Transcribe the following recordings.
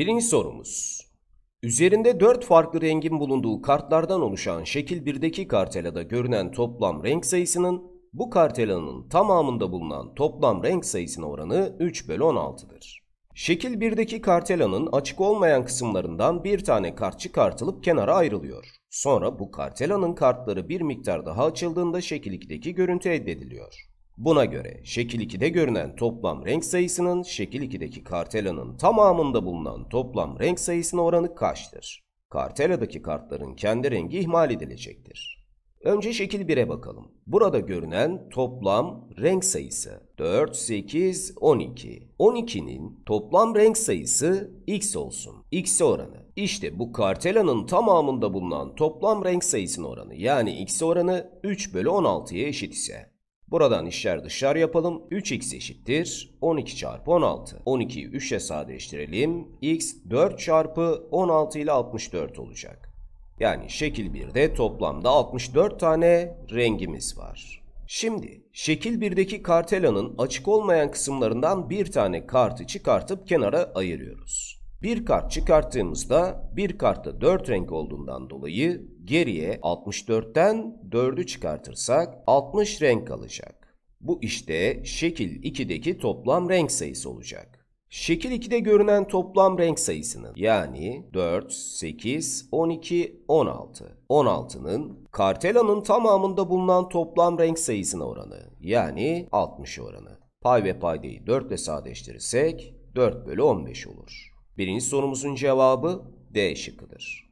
Birinci sorumuz. Üzerinde 4 farklı rengin bulunduğu kartlardan oluşan şekil 1'deki kartelada görünen toplam renk sayısının bu kartelanın tamamında bulunan toplam renk sayısına oranı 3 bölü 16'dır. Şekil 1'deki kartelanın açık olmayan kısımlarından bir tane kart çıkartılıp kenara ayrılıyor. Sonra bu kartelanın kartları bir miktar daha açıldığında şekil 2'deki görüntü elde ediliyor. Buna göre şekil 2'de görünen toplam renk sayısının şekil 2'deki kartelanın tamamında bulunan toplam renk sayısına oranı kaçtır? Karteladaki kartların kendi rengi ihmal edilecektir. Önce şekil 1'e bakalım. Burada görünen toplam renk sayısı 4, 8, 12. 12'nin toplam renk sayısı x olsun. x oranı. İşte bu kartelanın tamamında bulunan toplam renk sayısının oranı yani x oranı 3 bölü 16'ya eşit ise Buradan işler dışarı yapalım. 3x eşittir 12 çarpı 16. 12'yi 3'e sadeleştirelim. x 4 çarpı 16 ile 64 olacak. Yani şekil 1'de toplamda 64 tane rengimiz var. Şimdi şekil 1'deki kartelanın açık olmayan kısımlarından bir tane kartı çıkartıp kenara ayırıyoruz. Bir kart çıkarttığımızda bir kartta 4 renk olduğundan dolayı Geriye 64'ten 4'ü çıkartırsak 60 renk kalacak. Bu işte şekil 2'deki toplam renk sayısı olacak. Şekil 2'de görünen toplam renk sayısının yani 4, 8, 12, 16. 16'nın kartela'nın tamamında bulunan toplam renk sayısına oranı yani 60 oranı. Pay ve paydayı 4 ile sadeleştirirsek 4 bölü 15 olur. Birinci sorumuzun cevabı D şıkkıdır.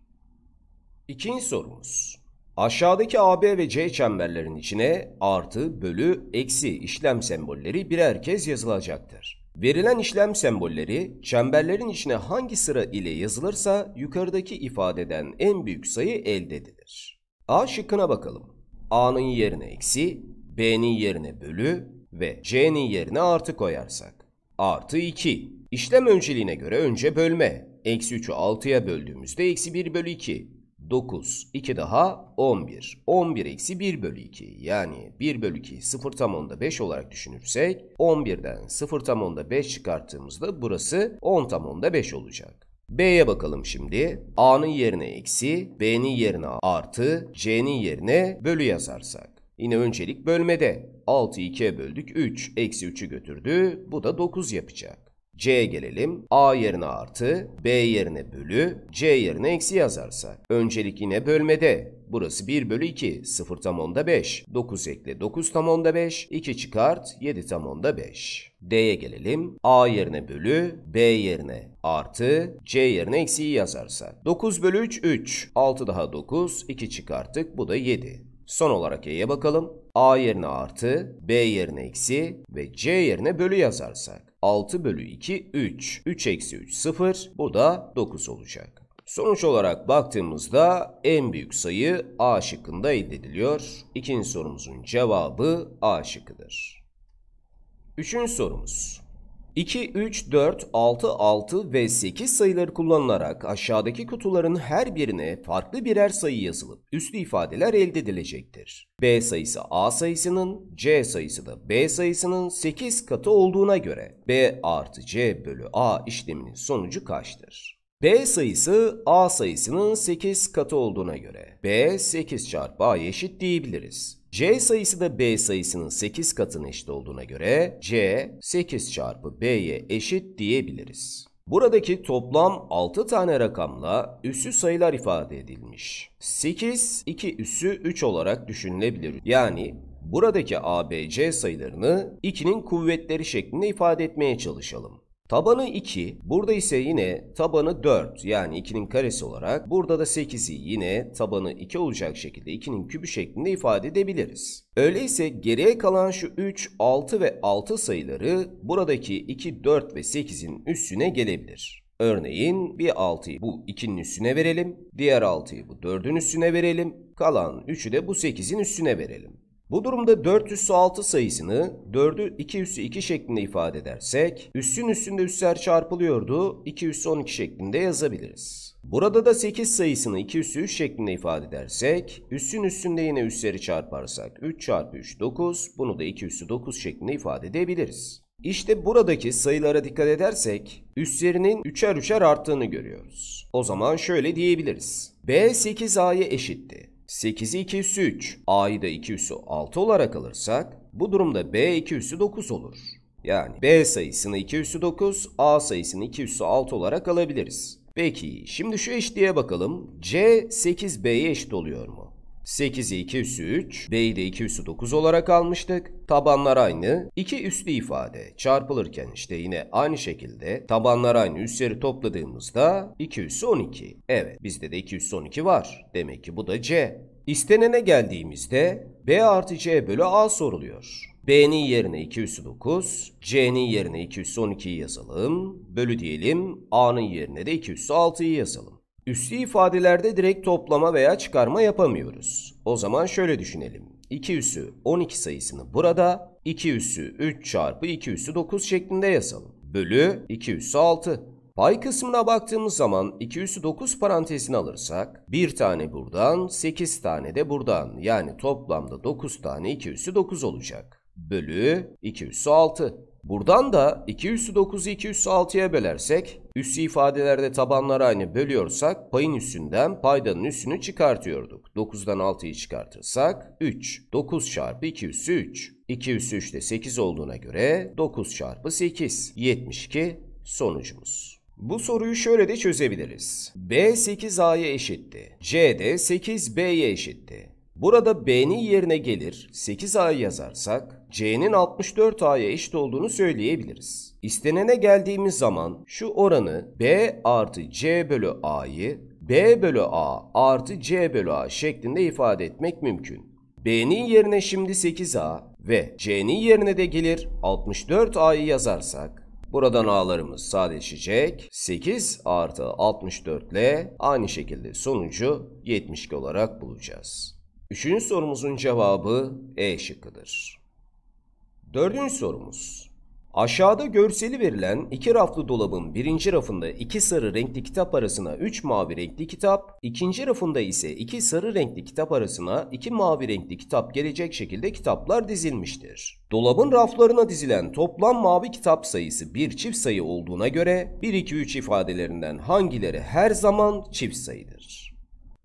İkinci sorumuz. Aşağıdaki AB ve C çemberlerin içine artı, bölü, eksi işlem sembolleri birer kez yazılacaktır. Verilen işlem sembolleri çemberlerin içine hangi sıra ile yazılırsa yukarıdaki ifadeden en büyük sayı elde edilir. A şıkkına bakalım. A'nın yerine eksi, B'nin yerine bölü ve C'nin yerine artı koyarsak. Artı 2. İşlem önceliğine göre önce bölme. Eksi 3'ü 6'ya böldüğümüzde eksi 1 bölü 2. 9, 2 daha 11. 11 eksi 1 bölü 2 yani 1 bölü 2 0 tam onda 5 olarak düşünürsek 11'den 0 tam onda 5 çıkarttığımızda burası 10 tam onda 5 olacak. B'ye bakalım şimdi. A'nın yerine eksi, B'nin yerine artı, C'nin yerine bölü yazarsak. Yine öncelik bölmede. 6'yı 2'ye böldük 3. Eksi 3'ü götürdü. Bu da 9 yapacak. C'ye gelelim. A yerine artı, B yerine bölü, C yerine eksi yazarsa. Öncelik yine bölmede. Burası 1 bölü 2, 0 tam onda 5. 9 ekle 9 tam onda 5, 2 çıkart 7 tam onda 5. D'ye gelelim. A yerine bölü, B yerine artı, C yerine eksiyi yazarsa. 9 bölü 3, 3. 6 daha 9, 2 çıkarttık bu da 7. Son olarak E'ye bakalım. A yerine artı, B yerine eksi ve C yerine bölü yazarsak 6 bölü 2 3. 3 eksi 3 0. Bu da 9 olacak. Sonuç olarak baktığımızda en büyük sayı A şıkkında elde ediliyor. İkinci sorumuzun cevabı A şıkkıdır. Üçüncü sorumuz. 2, 3, 4, 6, 6 ve 8 sayıları kullanılarak aşağıdaki kutuların her birine farklı birer sayı yazılıp üslü ifadeler elde edilecektir. B sayısı A sayısının, C sayısı da B sayısının 8 katı olduğuna göre B artı C bölü A işleminin sonucu kaçtır? B sayısı A sayısının 8 katı olduğuna göre B 8 çarpı A eşit diyebiliriz. C sayısı da B sayısının 8 katına eşit olduğuna göre C 8 çarpı B'ye eşit diyebiliriz. Buradaki toplam 6 tane rakamla üssü sayılar ifade edilmiş. 8, 2 üssü 3 olarak düşünülebilir. Yani buradaki ABC sayılarını 2'nin kuvvetleri şeklinde ifade etmeye çalışalım. Tabanı 2, burada ise yine tabanı 4 yani 2'nin karesi olarak burada da 8'i yine tabanı 2 olacak şekilde 2'nin kübü şeklinde ifade edebiliriz. Öyleyse geriye kalan şu 3, 6 ve 6 sayıları buradaki 2, 4 ve 8'in üstüne gelebilir. Örneğin bir 6'yı bu 2'nin üstüne verelim, diğer 6'yı bu 4'ün üstüne verelim, kalan 3'ü de bu 8'in üstüne verelim. Bu durumda 4 üssü 6 sayısını 4'ü 2 üssü 2 şeklinde ifade edersek üssün üstünde üsler çarpılıyordu 2 üssü 12 şeklinde yazabiliriz. Burada da 8 sayısını 2 üssü 3 şeklinde ifade edersek üssün üstünde yine üsleri çarparsak 3 çarpı 3 9 bunu da 2 üssü 9 şeklinde ifade edebiliriz. İşte buradaki sayılara dikkat edersek üstlerinin üçer üçer arttığını görüyoruz. O zaman şöyle diyebiliriz. B 8A'ya eşitti. 8'i 2 üssü 3. A'yı da 2 üssü 6 olarak alırsak bu durumda B 2 üssü 9 olur. Yani B sayısını 2 üssü 9, A sayısını 2 üssü 6 olarak alabiliriz. Peki şimdi şu eşliğe bakalım. C 8B'ye eşit oluyor mu? 8'i 2 üssü 3, D'yi de 2 üssü 9 olarak almıştık. Tabanlar aynı. 2 üslü ifade çarpılırken işte yine aynı şekilde tabanlar aynı üsleri topladığımızda 2 üssü 12. Evet bizde de 2 üssü 12 var. Demek ki bu da C. İstenene geldiğimizde B artı C bölü A soruluyor. B'nin yerine 2 üssü 9, C'nin yerine 2 üssü 12'yi yazalım. Bölü diyelim, A'nın yerine de 2 üssü 6'yı yazalım. Üslü ifadelerde direkt toplama veya çıkarma yapamıyoruz. O zaman şöyle düşünelim. 2 üssü 12 sayısını burada, 2 üssü 3 çarpı 2 üssü 9 şeklinde yazalım. Bölü 2 üssü 6. Pay kısmına baktığımız zaman 2 üssü 9 parantezini alırsak bir tane buradan 8 tane de buradan yani toplamda 9 tane 2 üssü 9 olacak. Bölü 2 üssü 6. Buradan da 2 üssü 9'u 2 üssü 6'ya bölersek, üssü ifadelerde tabanlar aynı bölüyorsak payın üssünden paydanın üssünü çıkartıyorduk. 9'dan 6'yı çıkartırsak 3. 9 çarpı 2 üssü 3. 2 üssü 3'te 8 olduğuna göre 9 çarpı 8. 72 sonucumuz. Bu soruyu şöyle de çözebiliriz. B 8A'ya eşitti. C de 8B'ye eşitti. Burada B'nin yerine gelir 8A'yı yazarsak C'nin 64A'ya eşit olduğunu söyleyebiliriz. İstenene geldiğimiz zaman şu oranı B artı C bölü A'yı B bölü A artı C bölü A şeklinde ifade etmek mümkün. B'nin yerine şimdi 8A ve C'nin yerine de gelir 64A'yı yazarsak Buradan A'larımız sadeleşecek. 8 artı 64 ile aynı şekilde sonucu 72 olarak bulacağız. Üçüncü sorumuzun cevabı E şıkkıdır. Dördüncü sorumuz. Aşağıda görseli verilen iki raflı dolabın birinci rafında iki sarı renkli kitap arasına üç mavi renkli kitap, ikinci rafında ise iki sarı renkli kitap arasına iki mavi renkli kitap gelecek şekilde kitaplar dizilmiştir. Dolabın raflarına dizilen toplam mavi kitap sayısı bir çift sayı olduğuna göre 1, 2, 3 ifadelerinden hangileri her zaman çift sayıdır?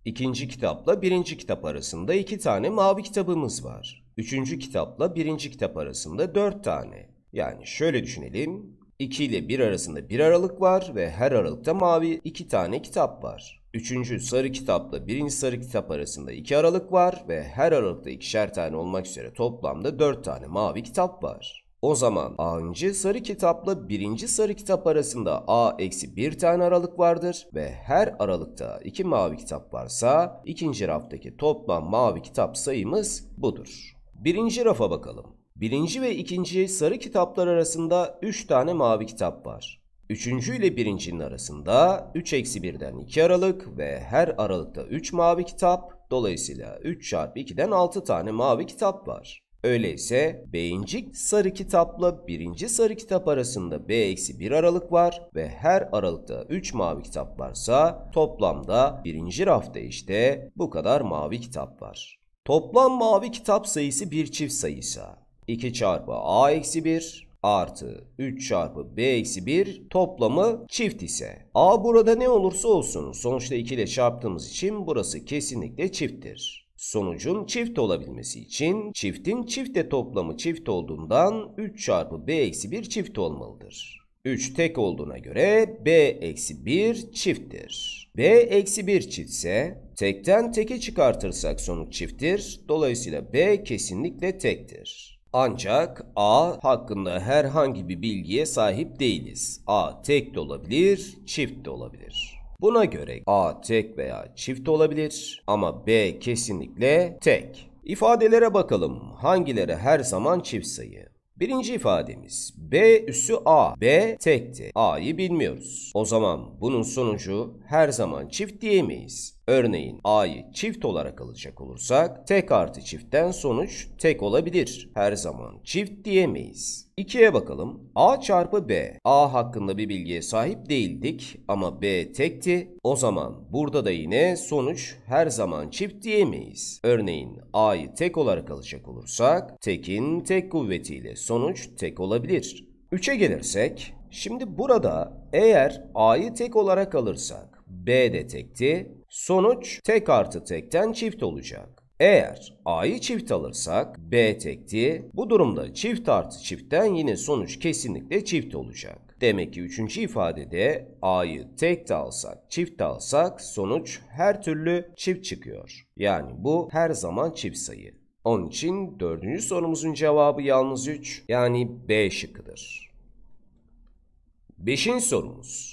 İkinci kitapla birinci kitap arasında iki tane mavi kitabımız var. Üçüncü kitapla birinci kitap arasında dört tane. Yani şöyle düşünelim. 2 ile 1 arasında bir aralık var ve her aralıkta mavi iki tane kitap var. Üçüncü sarı kitapla birinci sarı kitap arasında iki aralık var ve her aralıkta ikişer tane olmak üzere toplamda dört tane mavi kitap var. O zaman A'ncı sarı kitapla birinci sarı kitap arasında A eksi bir tane aralık vardır ve her aralıkta iki mavi kitap varsa ikinci raftaki toplam mavi kitap sayımız budur. Birinci rafa bakalım. Birinci ve ikinci sarı kitaplar arasında 3 tane mavi kitap var. Üçüncü ile birincinin arasında 3 eksi 1'den 2 aralık ve her aralıkta 3 mavi kitap. Dolayısıyla 3 çarpı 2'den 6 tane mavi kitap var. Öyleyse beyincik sarı kitapla birinci sarı kitap arasında B eksi 1 aralık var ve her aralıkta 3 mavi kitap varsa toplamda birinci rafta işte bu kadar mavi kitap var. Toplam mavi kitap sayısı bir çift sayıysa 2 çarpı a eksi 1 artı 3 çarpı b eksi 1 toplamı çift ise a burada ne olursa olsun sonuçta 2 ile çarptığımız için burası kesinlikle çifttir. Sonucun çift olabilmesi için çiftin çifte toplamı çift olduğundan 3 çarpı b eksi 1 çift olmalıdır. 3 tek olduğuna göre b eksi 1 çifttir. B eksi 1 çiftse tekten teki çıkartırsak sonuç çifttir. Dolayısıyla B kesinlikle tektir. Ancak A hakkında herhangi bir bilgiye sahip değiliz. A tek de olabilir, çift de olabilir. Buna göre A tek veya çift olabilir ama B kesinlikle tek. İfadelere bakalım. Hangileri her zaman çift sayı? Birinci ifademiz B üssü A. B tekti. A'yı bilmiyoruz. O zaman bunun sonucu her zaman çift diyemeyiz. Örneğin A'yı çift olarak alacak olursak tek artı çiftten sonuç tek olabilir. Her zaman çift diyemeyiz. 2'ye bakalım. A çarpı B. A hakkında bir bilgiye sahip değildik ama B tekti. O zaman burada da yine sonuç her zaman çift diyemeyiz. Örneğin A'yı tek olarak alacak olursak tekin tek kuvvetiyle sonuç tek olabilir. 3'e gelirsek şimdi burada eğer A'yı tek olarak alırsak B de tekti. Sonuç tek artı tekten çift olacak. Eğer A'yı çift alırsak B tekti. Bu durumda çift artı çiftten yine sonuç kesinlikle çift olacak. Demek ki üçüncü ifadede A'yı tek de alsak, çift de alsak sonuç her türlü çift çıkıyor. Yani bu her zaman çift sayı. Onun için dördüncü sorumuzun cevabı yalnız 3 yani B şıkkıdır. Beşinci sorumuz.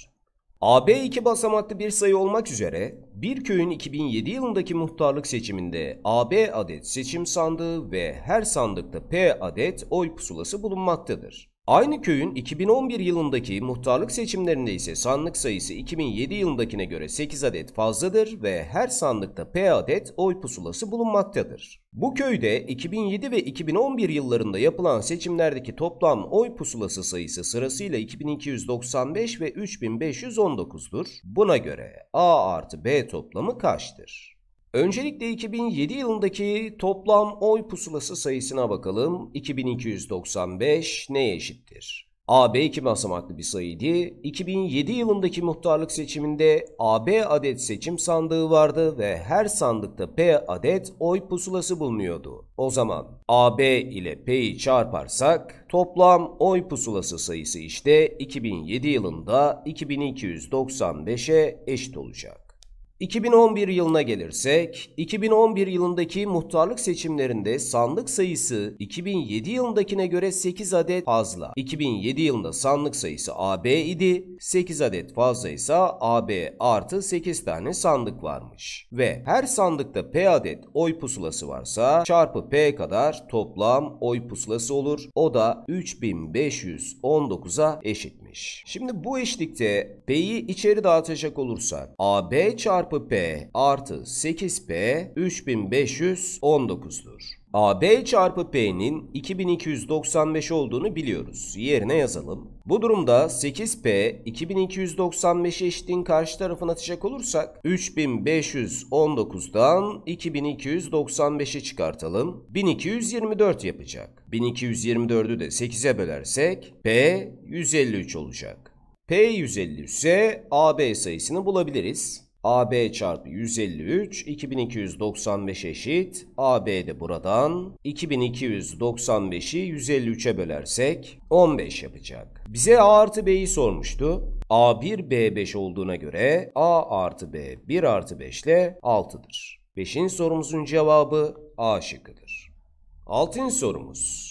AB 2 basamaklı bir sayı olmak üzere bir köyün 2007 yılındaki muhtarlık seçiminde AB adet seçim sandığı ve her sandıkta P adet oy pusulası bulunmaktadır. Aynı köyün 2011 yılındaki muhtarlık seçimlerinde ise sandık sayısı 2007 yılındakine göre 8 adet fazladır ve her sandıkta P adet oy pusulası bulunmaktadır. Bu köyde 2007 ve 2011 yıllarında yapılan seçimlerdeki toplam oy pusulası sayısı sırasıyla 2295 ve 3519'dur. Buna göre A artı B toplamı kaçtır? Öncelikle 2007 yılındaki toplam oy pusulası sayısına bakalım. 2295 neye eşittir? AB iki basamaklı bir sayıydı. 2007 yılındaki muhtarlık seçiminde AB adet seçim sandığı vardı ve her sandıkta P adet oy pusulası bulunuyordu. O zaman AB ile P'yi çarparsak toplam oy pusulası sayısı işte 2007 yılında 2295'e eşit olacak. 2011 yılına gelirsek, 2011 yılındaki muhtarlık seçimlerinde sandık sayısı 2007 yılındakine göre 8 adet fazla. 2007 yılında sandık sayısı AB idi, 8 adet fazla ise AB artı 8 tane sandık varmış. Ve her sandıkta P adet oy pusulası varsa çarpı P kadar toplam oy pusulası olur. O da 3519'a eşitmiş. Şimdi bu eşlikte P'yi içeri dağıtacak olursak AB çarpı çarpı P artı 8P 3519'dur. AB çarpı P'nin 2295 olduğunu biliyoruz. Yerine yazalım. Bu durumda 8P 2295'e eşitliğin karşı tarafına atacak olursak 3519'dan 2295'i çıkartalım. 1224 yapacak. 1224'ü de 8'e bölersek P 153 olacak. P 153 ise AB sayısını bulabiliriz. AB çarpı 153 2295 eşit. AB de buradan 2295'i 153'e bölersek 15 yapacak. Bize A artı B'yi sormuştu. A1 B5 olduğuna göre A artı B 1 artı 5 ile 6'dır. 5'in sorumuzun cevabı A şıkkıdır. 6. sorumuz.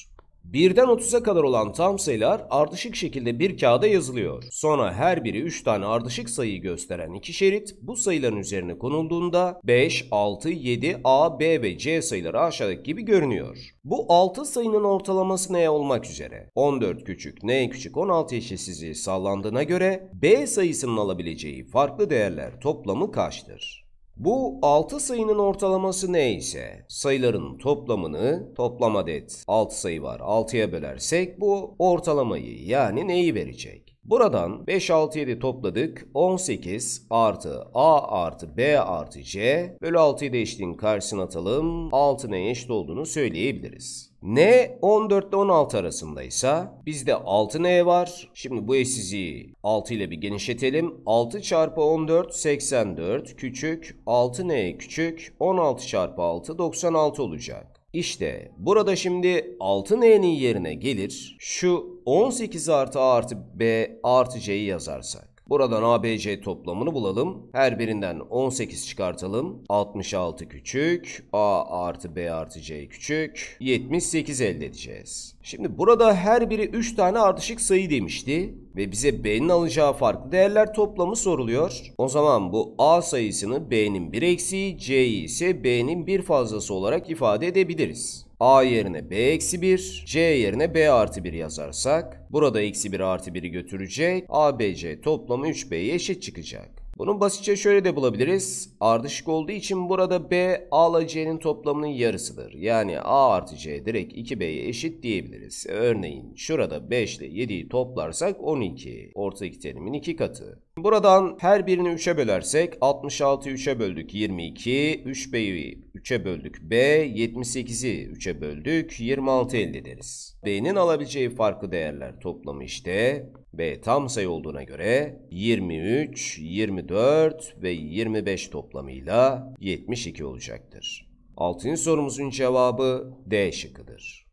1'den 30'a kadar olan tam sayılar ardışık şekilde bir kağıda yazılıyor. Sonra her biri 3 tane ardışık sayıyı gösteren iki şerit bu sayıların üzerine konulduğunda 5, 6, 7, A, B ve C sayıları aşağıdaki gibi görünüyor. Bu 6 sayının ortalaması n olmak üzere 14 küçük n küçük 16 eşitsizliği sağlandığına göre B sayısının alabileceği farklı değerler toplamı kaçtır? Bu 6 sayının ortalaması neyse sayıların toplamını toplam adet 6 sayı var 6'ya bölersek bu ortalamayı yani neyi verecek? Buradan 5, 6, 7 topladık. 18 artı A artı B artı C bölü 6'yı da karşısına atalım. 6 neye eşit olduğunu söyleyebiliriz. N 14 ile 16 arasındaysa bizde 6N var. Şimdi bu eşsizliği 6 ile bir genişletelim. 6 çarpı 14 84 küçük 6N küçük 16 çarpı 6 96 olacak. İşte burada şimdi 6N'nin yerine gelir şu 18 artı artı B artı C'yi yazarsak. Buradan ABC toplamını bulalım. Her birinden 18 çıkartalım. 66 küçük. A artı B artı C küçük. 78 elde edeceğiz. Şimdi burada her biri 3 tane ardışık sayı demişti. Ve bize B'nin alacağı farklı değerler toplamı soruluyor. O zaman bu A sayısını B'nin bir eksiği, C'yi ise B'nin bir fazlası olarak ifade edebiliriz. A yerine B eksi 1, C yerine B artı 1 yazarsak burada eksi 1 artı 1'i götürecek. c toplamı 3B'ye eşit çıkacak. Bunun basitçe şöyle de bulabiliriz. Ardışık olduğu için burada B A ile C'nin toplamının yarısıdır. Yani A artı C direkt 2B'ye eşit diyebiliriz. Örneğin şurada 5 ile 7'yi toplarsak 12. Ortadaki terimin 2 katı. Buradan her birini 3'e bölersek 66'yı 3'e böldük 22, 3B'yi 3'e böldük B, 78'i 3'e böldük 26 elde ederiz. B'nin alabileceği farklı değerler toplamı işte B tam sayı olduğuna göre 23, 24 ve 25 toplamıyla 72 olacaktır. Altıncı sorumuzun cevabı D şıkkıdır.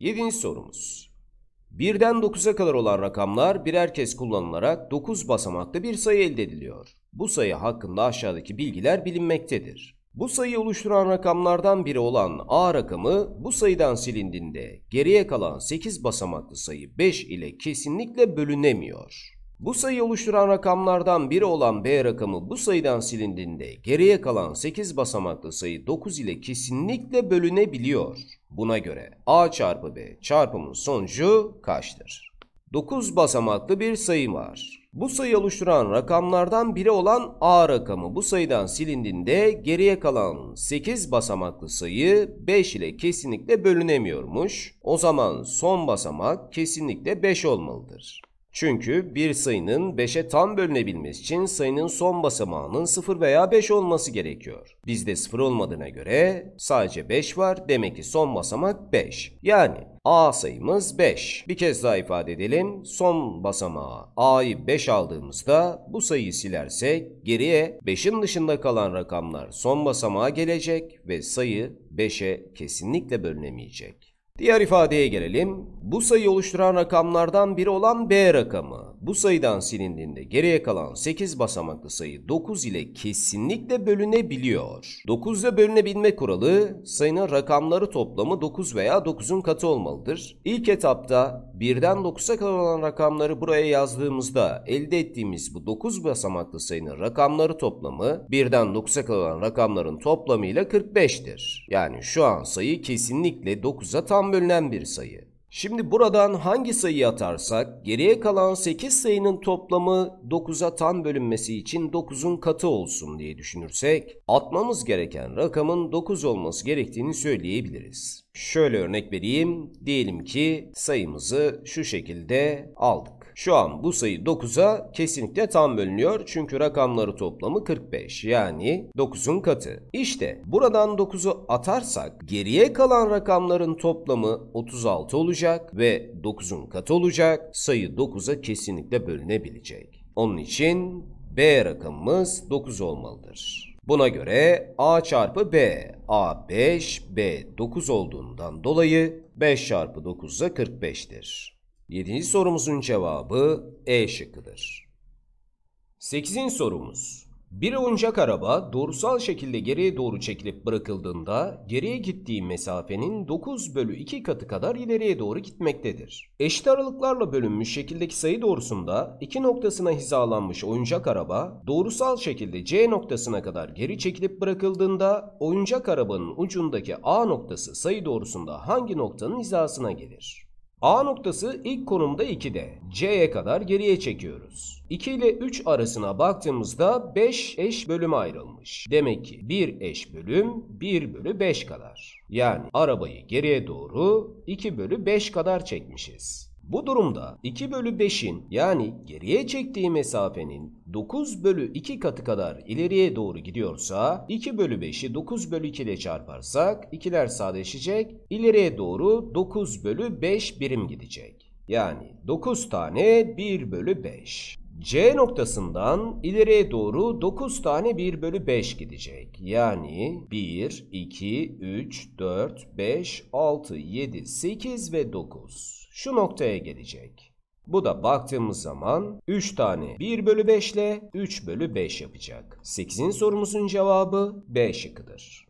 Yedinci sorumuz. 1'den 9'a kadar olan rakamlar birer kez kullanılarak 9 basamaklı bir sayı elde ediliyor. Bu sayı hakkında aşağıdaki bilgiler bilinmektedir. Bu sayıyı oluşturan rakamlardan biri olan A rakamı bu sayıdan silindiğinde geriye kalan 8 basamaklı sayı 5 ile kesinlikle bölünemiyor. Bu sayı oluşturan rakamlardan biri olan B rakamı bu sayıdan silindiğinde geriye kalan 8 basamaklı sayı 9 ile kesinlikle bölünebiliyor. Buna göre A çarpı B çarpımın sonucu kaçtır? 9 basamaklı bir sayı var. Bu sayı oluşturan rakamlardan biri olan A rakamı bu sayıdan silindiğinde geriye kalan 8 basamaklı sayı 5 ile kesinlikle bölünemiyormuş. O zaman son basamak kesinlikle 5 olmalıdır. Çünkü bir sayının 5'e tam bölünebilmesi için sayının son basamağının 0 veya 5 olması gerekiyor. Bizde 0 olmadığına göre sadece 5 var demek ki son basamak 5. Yani A sayımız 5. Bir kez daha ifade edelim. Son basamağa A'yı 5 aldığımızda bu sayıyı silersek geriye 5'in dışında kalan rakamlar son basamağa gelecek ve sayı 5'e kesinlikle bölünemeyecek. Diğer ifadeye gelelim. Bu sayı oluşturan rakamlardan biri olan B rakamı bu sayıdan silindiğinde geriye kalan 8 basamaklı sayı 9 ile kesinlikle bölünebiliyor. 9 ile bölünebilme kuralı sayının rakamları toplamı 9 veya 9'un katı olmalıdır. İlk etapta 1'den 9'a kadar olan rakamları buraya yazdığımızda elde ettiğimiz bu 9 basamaklı sayının rakamları toplamı 1'den 9'a kadar olan rakamların toplamıyla 45'tir. Yani şu an sayı kesinlikle 9'a tam bölünen bir sayı. Şimdi buradan hangi sayıyı atarsak geriye kalan 8 sayının toplamı 9'a tam bölünmesi için 9'un katı olsun diye düşünürsek atmamız gereken rakamın 9 olması gerektiğini söyleyebiliriz. Şöyle örnek vereyim. Diyelim ki sayımızı şu şekilde aldık. Şu an bu sayı 9'a kesinlikle tam bölünüyor. Çünkü rakamları toplamı 45. Yani 9'un katı. İşte buradan 9'u atarsak geriye kalan rakamların toplamı 36 olacak ve 9'un katı olacak. Sayı 9'a kesinlikle bölünebilecek. Onun için B rakamımız 9 olmalıdır. Buna göre A çarpı B, A 5, B 9 olduğundan dolayı 5 çarpı 9 da 45'tir. 7. sorumuzun cevabı E şıkkıdır. 8. sorumuz. Bir oyuncak araba doğrusal şekilde geriye doğru çekilip bırakıldığında geriye gittiği mesafenin 9 bölü 2 katı kadar ileriye doğru gitmektedir. Eşit aralıklarla bölünmüş şekildeki sayı doğrusunda iki noktasına hizalanmış oyuncak araba doğrusal şekilde C noktasına kadar geri çekilip bırakıldığında oyuncak arabanın ucundaki A noktası sayı doğrusunda hangi noktanın hizasına gelir? A noktası ilk konumda 2'de. C'ye kadar geriye çekiyoruz. 2 ile 3 arasına baktığımızda 5 eş bölüme ayrılmış. Demek ki 1 eş bölüm 1 bölü 5 kadar. Yani arabayı geriye doğru 2 bölü 5 kadar çekmişiz. Bu durumda 2 bölü 5'in yani geriye çektiği mesafenin 9 bölü 2 katı kadar ileriye doğru gidiyorsa 2 bölü 5'i 9 bölü 2 ile çarparsak ikiler sadeleşecek ileriye doğru 9 bölü 5 birim gidecek. Yani 9 tane 1 bölü 5. C noktasından ileriye doğru 9 tane 1 bölü 5 gidecek. Yani 1, 2, 3, 4, 5, 6, 7, 8 ve 9 şu noktaya gelecek. Bu da baktığımız zaman 3 tane 1 bölü 5 ile 3 bölü 5 yapacak. 8. sorumuzun cevabı B şıkkıdır.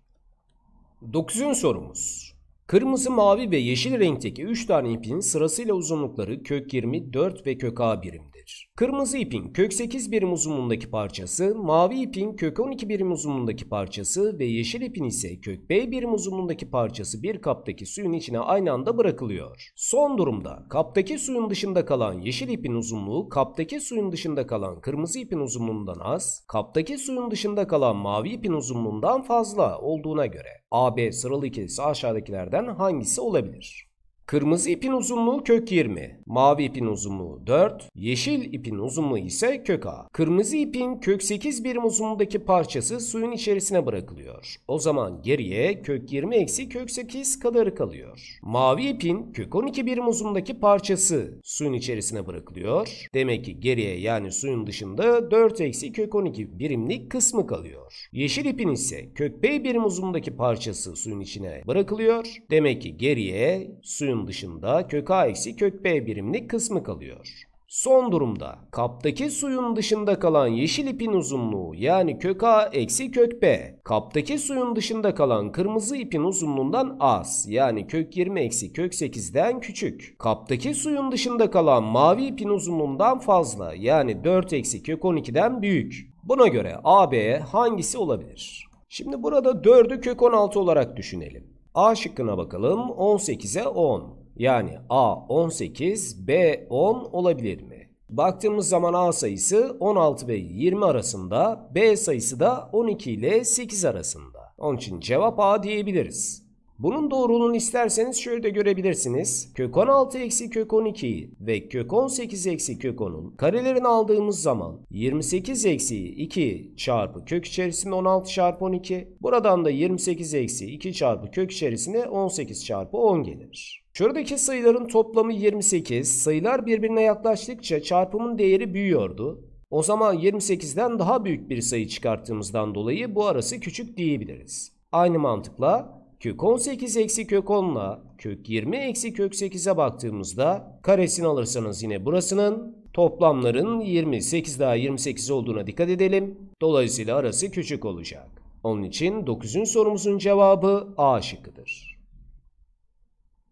9. sorumuz. Kırmızı, mavi ve yeşil renkteki 3 tane ipin sırasıyla uzunlukları kök 20, 4 ve kök A birim demektir. Kırmızı ipin kök 8 birim uzunluğundaki parçası, mavi ipin kök 12 birim uzunluğundaki parçası ve yeşil ipin ise kök B birim uzunluğundaki parçası bir kaptaki suyun içine aynı anda bırakılıyor. Son durumda kaptaki suyun dışında kalan yeşil ipin uzunluğu kaptaki suyun dışında kalan kırmızı ipin uzunluğundan az, kaptaki suyun dışında kalan mavi ipin uzunluğundan fazla olduğuna göre AB sıralı ikilisi aşağıdakilerden hangisi olabilir? Kırmızı ipin uzunluğu kök 20, mavi ipin uzunluğu 4, yeşil ipin uzunluğu ise kök a. Kırmızı ipin kök 8 birim uzunluğundaki parçası suyun içerisine bırakılıyor. O zaman geriye kök 20 eksi kök 8 kadarı kalıyor. Mavi ipin kök 12 birim uzunluğundaki parçası suyun içerisine bırakılıyor. Demek ki geriye yani suyun dışında 4 eksi kök 12 birimlik kısmı kalıyor. Yeşil ipin ise kök b birim uzunluğundaki parçası suyun içine bırakılıyor. Demek ki geriye suyun bunun dışında kök A eksi kök B birimlik kısmı kalıyor. Son durumda kaptaki suyun dışında kalan yeşil ipin uzunluğu yani kök A eksi kök B. Kaptaki suyun dışında kalan kırmızı ipin uzunluğundan az yani kök 20 eksi kök 8'den küçük. Kaptaki suyun dışında kalan mavi ipin uzunluğundan fazla yani 4 eksi kök 12'den büyük. Buna göre AB hangisi olabilir? Şimdi burada 4'ü kök 16 olarak düşünelim. A şıkkına bakalım. 18'e 10. Yani A 18, B 10 olabilir mi? Baktığımız zaman A sayısı 16 ve 20 arasında, B sayısı da 12 ile 8 arasında. Onun için cevap A diyebiliriz. Bunun doğruluğunu isterseniz şöyle de görebilirsiniz. Kök 16 eksi kök 12 ve kök 18 eksi kök 10'un karelerini aldığımız zaman 28 eksi 2 çarpı kök içerisinde 16 çarpı 12. Buradan da 28 eksi 2 çarpı kök içerisinde 18 çarpı 10 gelir. Şuradaki sayıların toplamı 28. Sayılar birbirine yaklaştıkça çarpımın değeri büyüyordu. O zaman 28'den daha büyük bir sayı çıkarttığımızdan dolayı bu arası küçük diyebiliriz. Aynı mantıkla Kök 18 eksi kök 10'la kök 20 eksi kök 8'e baktığımızda karesini alırsanız yine burasının toplamların 28 daha 28 olduğuna dikkat edelim. Dolayısıyla arası küçük olacak. Onun için 9. sorumuzun cevabı A şıkkıdır.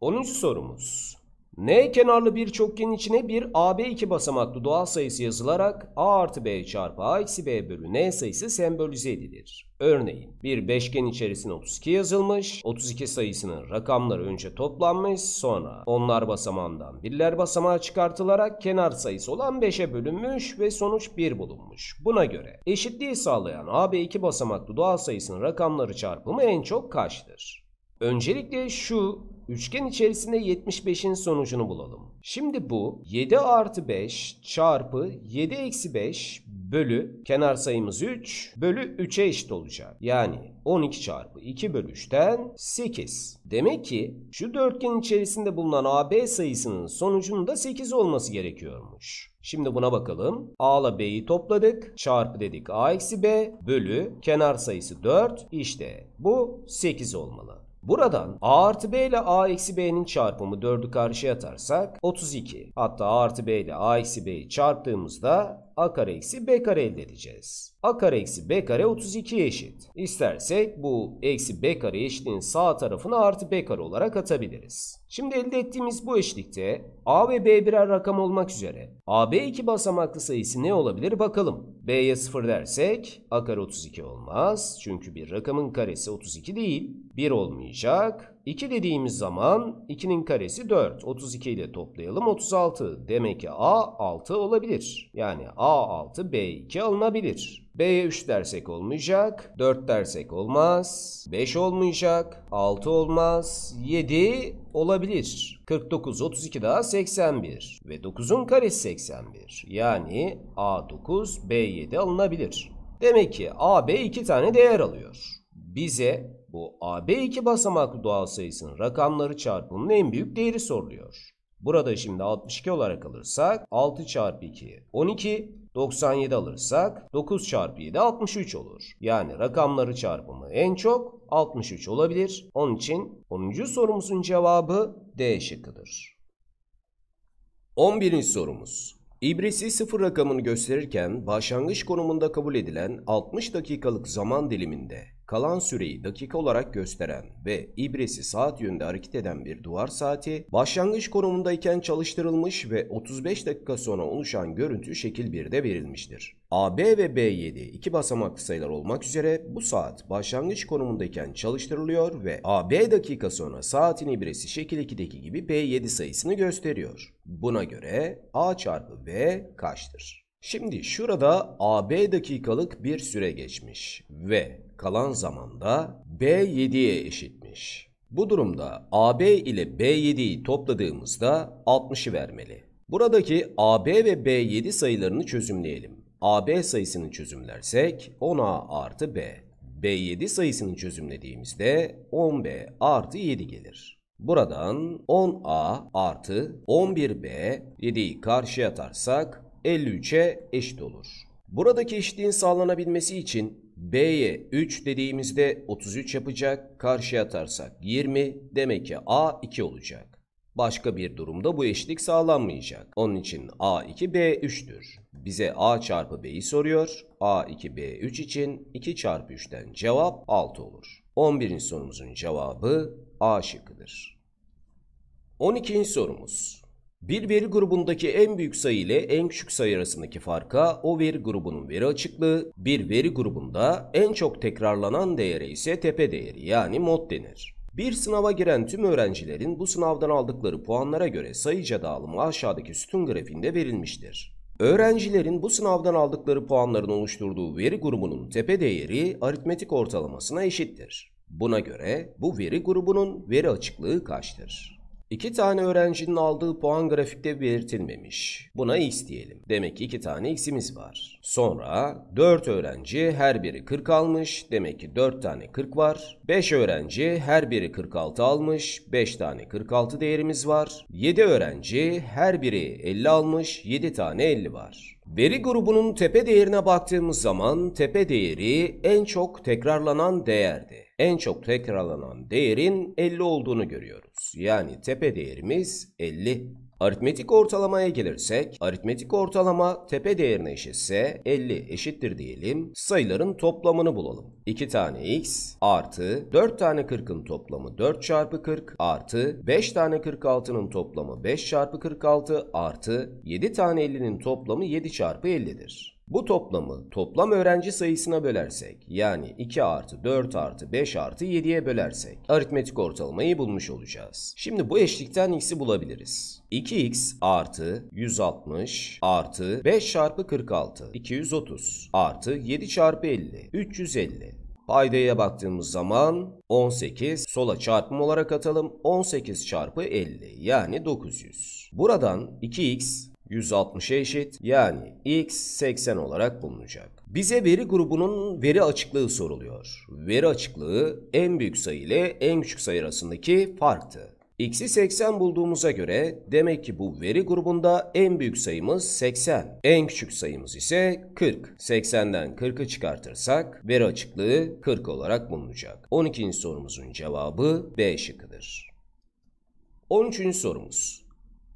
10. sorumuz. N kenarlı bir çokgenin içine bir ab iki basamaklı doğal sayısı yazılarak A artı B çarpı A eksi B bölü N sayısı sembolize edilir. Örneğin bir beşgen içerisine 32 yazılmış, 32 sayısının rakamları önce toplanmış, sonra onlar basamağından birler basamağa çıkartılarak kenar sayısı olan 5'e bölünmüş ve sonuç 1 bulunmuş. Buna göre eşitliği sağlayan ab iki basamaklı doğal sayısının rakamları çarpımı en çok kaçtır? Öncelikle şu Üçgen içerisinde 75'in sonucunu bulalım. Şimdi bu 7 artı 5 çarpı 7 eksi 5 bölü kenar sayımız 3 bölü 3'e eşit olacak. Yani 12 çarpı 2 bölü 3'ten 8. Demek ki şu dörtgen içerisinde bulunan AB sayısının sonucunun da 8 olması gerekiyormuş. Şimdi buna bakalım. A ile B'yi topladık. Çarpı dedik A eksi B bölü kenar sayısı 4. İşte bu 8 olmalı. Buradan a artı b ile a eksi b'nin çarpımı 4'ü karşıya atarsak 32. Hatta a artı b ile a eksi b'yi çarptığımızda a kare eksi b kare elde edeceğiz. a kare eksi b kare 32 eşit. İstersek bu eksi b kare eşitliğin sağ tarafına artı b kare olarak atabiliriz. Şimdi elde ettiğimiz bu eşitlikte a ve b birer rakam olmak üzere ab iki basamaklı sayısı ne olabilir bakalım. b'ye 0 dersek a kare 32 olmaz. Çünkü bir rakamın karesi 32 değil. 1 olmayacak. 2 dediğimiz zaman 2'nin karesi 4. 32 ile toplayalım 36. Demek ki A 6 olabilir. Yani A 6 B2 alınabilir. B'ye 3 dersek olmayacak. 4 dersek olmaz. 5 olmayacak. 6 olmaz. 7 olabilir. 49, 32 daha 81. Ve 9'un karesi 81. Yani A9, B7 alınabilir. Demek ki a, b 2 tane değer alıyor. Bize bu AB2 basamaklı doğal sayısının rakamları çarpımının en büyük değeri soruluyor. Burada şimdi 62 olarak alırsak 6 çarpı 2 12, 97 alırsak 9 çarpı 7 63 olur. Yani rakamları çarpımı en çok 63 olabilir. Onun için 10. sorumuzun cevabı D şıkkıdır. 11. sorumuz. İbresi sıfır rakamını gösterirken başlangıç konumunda kabul edilen 60 dakikalık zaman diliminde kalan süreyi dakika olarak gösteren ve ibresi saat yönünde hareket eden bir duvar saati, başlangıç konumundayken çalıştırılmış ve 35 dakika sonra oluşan görüntü şekil 1'de verilmiştir. AB ve B7 iki basamaklı sayılar olmak üzere bu saat başlangıç konumundayken çalıştırılıyor ve AB dakika sonra saatin ibresi şekil 2'deki gibi B7 sayısını gösteriyor. Buna göre A çarpı B kaçtır? Şimdi şurada AB dakikalık bir süre geçmiş ve kalan zamanda B7'ye eşitmiş. Bu durumda AB ile B7'yi topladığımızda 60'ı vermeli. Buradaki AB ve B7 sayılarını çözümleyelim. AB sayısını çözümlersek 10A artı B. B7 sayısını çözümlediğimizde 10B artı 7 gelir. Buradan 10A artı 11B 7'yi karşıya atarsak 53'e eşit olur. Buradaki eşitliğin sağlanabilmesi için B'ye 3 dediğimizde 33 yapacak. Karşıya atarsak 20. Demek ki A 2 olacak. Başka bir durumda bu eşitlik sağlanmayacak. Onun için A2 B3'tür. Bize A çarpı B'yi soruyor. A2 B3 için 2 çarpı 3'ten cevap 6 olur. 11. sorumuzun cevabı A şıkkıdır. 12. sorumuz. Bir veri grubundaki en büyük sayı ile en küçük sayı arasındaki farka o veri grubunun veri açıklığı, bir veri grubunda en çok tekrarlanan değere ise tepe değeri yani mod denir. Bir sınava giren tüm öğrencilerin bu sınavdan aldıkları puanlara göre sayıca dağılımı aşağıdaki sütun grafiğinde verilmiştir. Öğrencilerin bu sınavdan aldıkları puanların oluşturduğu veri grubunun tepe değeri aritmetik ortalamasına eşittir. Buna göre bu veri grubunun veri açıklığı kaçtır? İki tane öğrencinin aldığı puan grafikte belirtilmemiş. Buna x diyelim. Demek ki iki tane x'imiz var. Sonra 4 öğrenci her biri 40 almış. Demek ki 4 tane 40 var. 5 öğrenci her biri 46 almış. 5 tane 46 değerimiz var. 7 öğrenci her biri 50 almış. 7 tane 50 var. Veri grubunun tepe değerine baktığımız zaman tepe değeri en çok tekrarlanan değerdi. En çok tekrarlanan değerin 50 olduğunu görüyoruz. Yani tepe değerimiz 50. Aritmetik ortalamaya gelirsek, aritmetik ortalama tepe değerine eşitse 50 eşittir diyelim. Sayıların toplamını bulalım. 2 tane x artı 4 tane 40'ın toplamı 4 çarpı 40 artı 5 tane 46'nın toplamı 5 çarpı 46 artı 7 tane 50'nin toplamı 7 çarpı 50'dir. Bu toplamı toplam öğrenci sayısına bölersek yani 2 artı 4 artı 5 artı 7'ye bölersek aritmetik ortalamayı bulmuş olacağız. Şimdi bu eşlikten x'i bulabiliriz. 2x artı 160 artı 5 çarpı 46 230 artı 7 çarpı 50 350 Paydaya baktığımız zaman 18 sola çarpım olarak atalım 18 çarpı 50 yani 900. Buradan 2x 160'a eşit yani x 80 olarak bulunacak. Bize veri grubunun veri açıklığı soruluyor. Veri açıklığı en büyük sayı ile en küçük sayı arasındaki farktı. X'i 80 bulduğumuza göre demek ki bu veri grubunda en büyük sayımız 80. En küçük sayımız ise 40. 80'den 40'ı çıkartırsak veri açıklığı 40 olarak bulunacak. 12. sorumuzun cevabı B şıkkıdır. 13. sorumuz.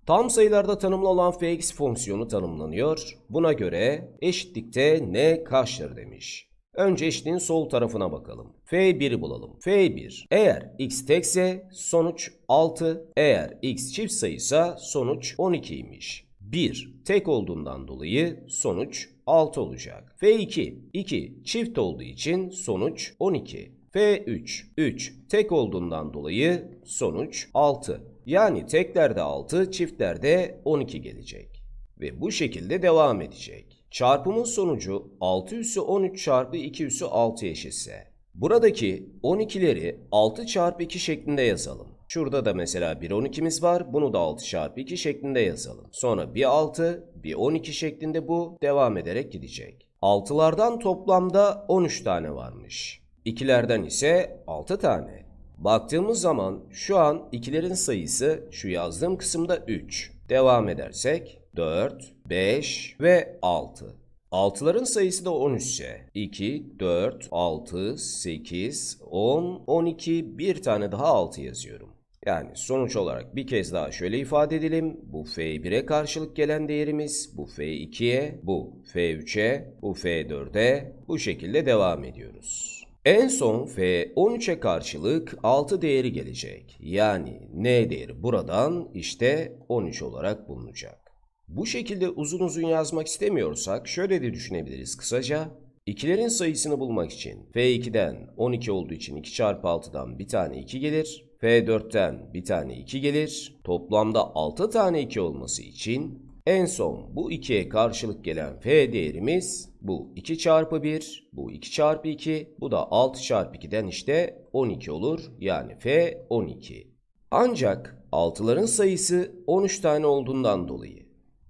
Tam sayılarda tanımlanan olan fx fonksiyonu tanımlanıyor. Buna göre eşitlikte n kaçtır demiş. Önce eşitliğin sol tarafına bakalım. F1'i bulalım. F1 eğer x tekse sonuç 6, eğer x çift sayıysa sonuç 12'ymiş. 1 tek olduğundan dolayı sonuç 6 olacak. F2 2 çift olduğu için sonuç 12. F3. 3 tek olduğundan dolayı sonuç 6. Yani teklerde 6, çiftlerde 12 gelecek. Ve bu şekilde devam edecek. Çarpımın sonucu 6 üssü 13 çarpı 2 üssü 6 eşitse. Buradaki 12'leri 6 çarpı 2 şeklinde yazalım. Şurada da mesela bir 12'miz var. Bunu da 6 çarpı 2 şeklinde yazalım. Sonra bir 6, bir 12 şeklinde bu devam ederek gidecek. 6'lardan toplamda 13 tane varmış. İkilerden ise 6 tane. Baktığımız zaman şu an ikilerin sayısı şu yazdığım kısımda 3. Devam edersek 4, 5 ve 6. Altıların sayısı da 13 ise 2, 4, 6, 8, 10, 12, bir tane daha 6 yazıyorum. Yani sonuç olarak bir kez daha şöyle ifade edelim. Bu F1'e karşılık gelen değerimiz, bu F2'ye, bu F3'e, bu F4'e bu şekilde devam ediyoruz. En son F 13'e karşılık 6 değeri gelecek. Yani N değeri buradan işte 13 olarak bulunacak. Bu şekilde uzun uzun yazmak istemiyorsak şöyle de düşünebiliriz kısaca. İkilerin sayısını bulmak için F2'den 12 olduğu için 2 çarpı 6'dan bir tane 2 gelir. F4'ten bir tane 2 gelir. Toplamda 6 tane 2 olması için en son bu 2'ye karşılık gelen f değerimiz bu 2 çarpı 1, bu 2 çarpı 2, bu da 6 çarpı 2'den işte 12 olur. Yani f 12. Ancak altıların sayısı 13 tane olduğundan dolayı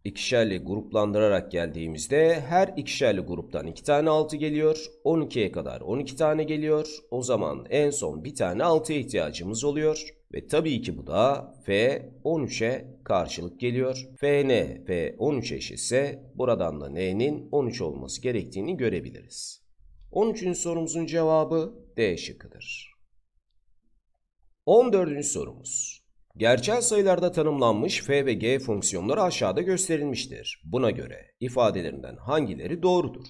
ikişerli gruplandırarak geldiğimizde her ikişerli gruptan 2 tane 6 geliyor. 12'ye kadar 12 tane geliyor. O zaman en son bir tane 6'ya ihtiyacımız oluyor. Ve tabii ki bu da F13'e karşılık geliyor. Fn F13 eşitse buradan da N'nin 13 olması gerektiğini görebiliriz. 13. sorumuzun cevabı D şıkkıdır. 14. sorumuz. Gerçel sayılarda tanımlanmış f ve g fonksiyonları aşağıda gösterilmiştir. Buna göre ifadelerinden hangileri doğrudur?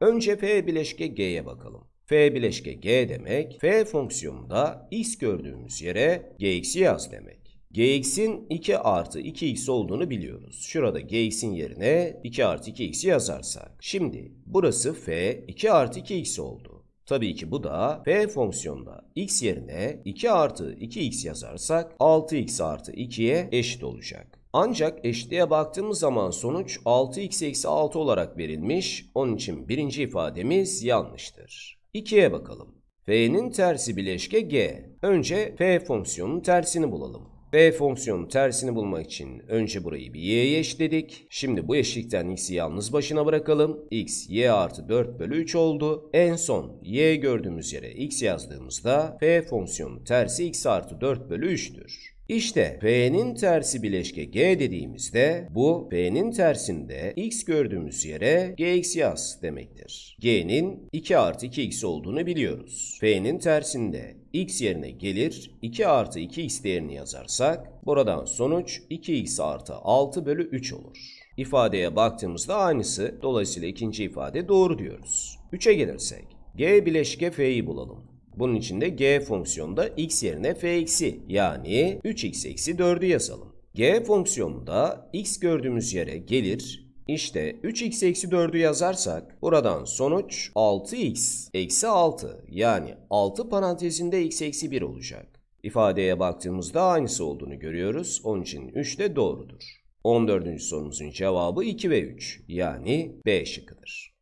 Önce f bileşke g'ye bakalım. f bileşke g demek f fonksiyonunda x gördüğümüz yere gx'i yaz demek. gx'in 2 artı 2x olduğunu biliyoruz. Şurada gx'in yerine 2 artı 2x'i yazarsak. Şimdi burası f 2 artı 2x oldu. Tabii ki bu da p fonksiyonunda x yerine 2 artı 2x yazarsak 6x artı 2'ye eşit olacak. Ancak eşitliğe baktığımız zaman sonuç 6x eksi 6 olarak verilmiş. Onun için birinci ifademiz yanlıştır. 2'ye bakalım. f'nin tersi bileşke g. Önce f fonksiyonunun tersini bulalım. B fonksiyonun tersini bulmak için önce burayı bir y'ye eşledik. Şimdi bu eşlikten x'i yalnız başına bırakalım. x y artı 4 bölü 3 oldu. En son y gördüğümüz yere x yazdığımızda P fonksiyonu tersi x artı 4 bölü 3'tür. İşte P'nin tersi bileşke G dediğimizde bu P'nin tersinde X gördüğümüz yere GX yaz demektir. G'nin 2 artı 2X olduğunu biliyoruz. P'nin tersinde X yerine gelir 2 artı 2X değerini yazarsak buradan sonuç 2X artı 6 bölü 3 olur. İfadeye baktığımızda aynısı. Dolayısıyla ikinci ifade doğru diyoruz. 3'e gelirsek G bileşke F'yi bulalım. Bunun için de g fonksiyonunda x yerine f eksi yani 3x eksi 4'ü yazalım. g fonksiyonunda x gördüğümüz yere gelir İşte 3x eksi 4'ü yazarsak buradan sonuç 6x eksi 6 yani 6 parantezinde x eksi 1 olacak. İfadeye baktığımızda aynısı olduğunu görüyoruz. Onun için 3 de doğrudur. 14. sorumuzun cevabı 2 ve 3 yani B şıkkıdır.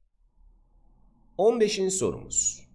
15. sorumuz.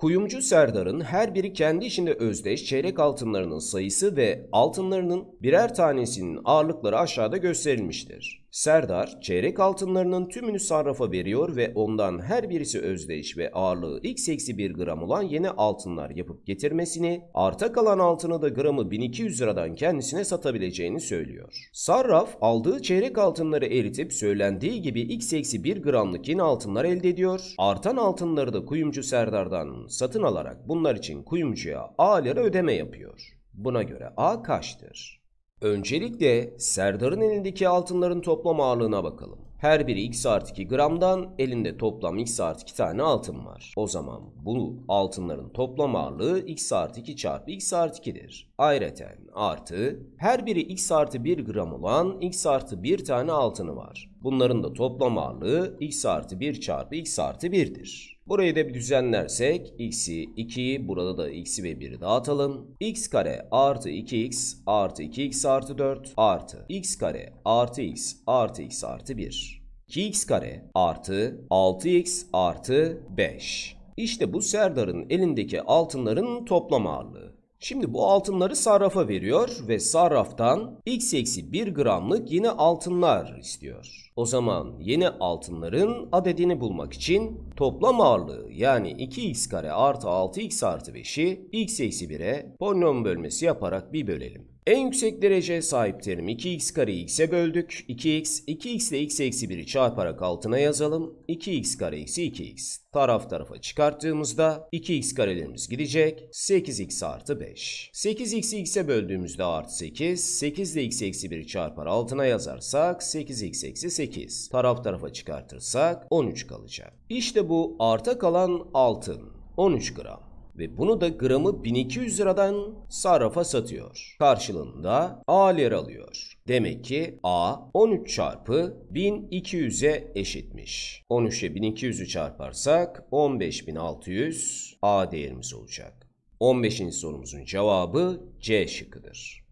Kuyumcu Serdar'ın her biri kendi içinde özdeş çeyrek altınlarının sayısı ve altınlarının birer tanesinin ağırlıkları aşağıda gösterilmiştir. Serdar çeyrek altınlarının tümünü sarrafa veriyor ve ondan her birisi özdeş ve ağırlığı x eksi 1 gram olan yeni altınlar yapıp getirmesini, arta kalan altını da gramı 1200 liradan kendisine satabileceğini söylüyor. Sarraf aldığı çeyrek altınları eritip söylendiği gibi x eksi 1 gramlık yeni altınlar elde ediyor. Artan altınları da kuyumcu Serdar'dan satın alarak bunlar için kuyumcuya A ödeme yapıyor. Buna göre A kaçtır? Öncelikle Serdar'ın elindeki altınların toplam ağırlığına bakalım. Her biri x artı 2 gramdan elinde toplam x artı 2 tane altın var. O zaman bu altınların toplam ağırlığı x artı 2 çarpı x artı 2'dir. Ayrıca artı her biri x artı 1 gram olan x artı 1 tane altını var. Bunların da toplam ağırlığı x artı 1 çarpı x artı 1'dir. Burayı da bir düzenlersek x'i 2 burada da x'i ve 1'i dağıtalım. x kare artı 2x artı 2x artı 4 artı x kare artı x artı x artı 1. 2x kare artı 6x artı 5. İşte bu Serdar'ın elindeki altınların toplam ağırlığı. Şimdi bu altınları sarrafa veriyor ve sarraftan x eksi 1 gramlık yine altınlar istiyor. O zaman yeni altınların adedini bulmak için toplam ağırlığı yani 2x kare artı 6x artı 5'i x eksi 1'e polinom bölmesi yaparak bir bölelim. En yüksek dereceye sahip terim 2x kare x'e böldük. 2x, 2x ile x eksi 1'i çarparak altına yazalım. 2x kare eksi 2x. Taraf tarafa çıkarttığımızda 2x karelerimiz gidecek. 8x artı 5. 8x'i x'e böldüğümüzde artı 8. 8 ile x eksi 1'i çarpar altına yazarsak 8x eksi 8. Taraf tarafa çıkartırsak 13 kalacak. İşte bu arta kalan altın. 13 gram ve bunu da gramı 1200 liradan sarrafa satıyor. Karşılığında A lira alıyor. Demek ki A 13 çarpı 1200'e eşitmiş. 13'e 1200'ü çarparsak 15600 A değerimiz olacak. 15. sorumuzun cevabı C şıkkıdır.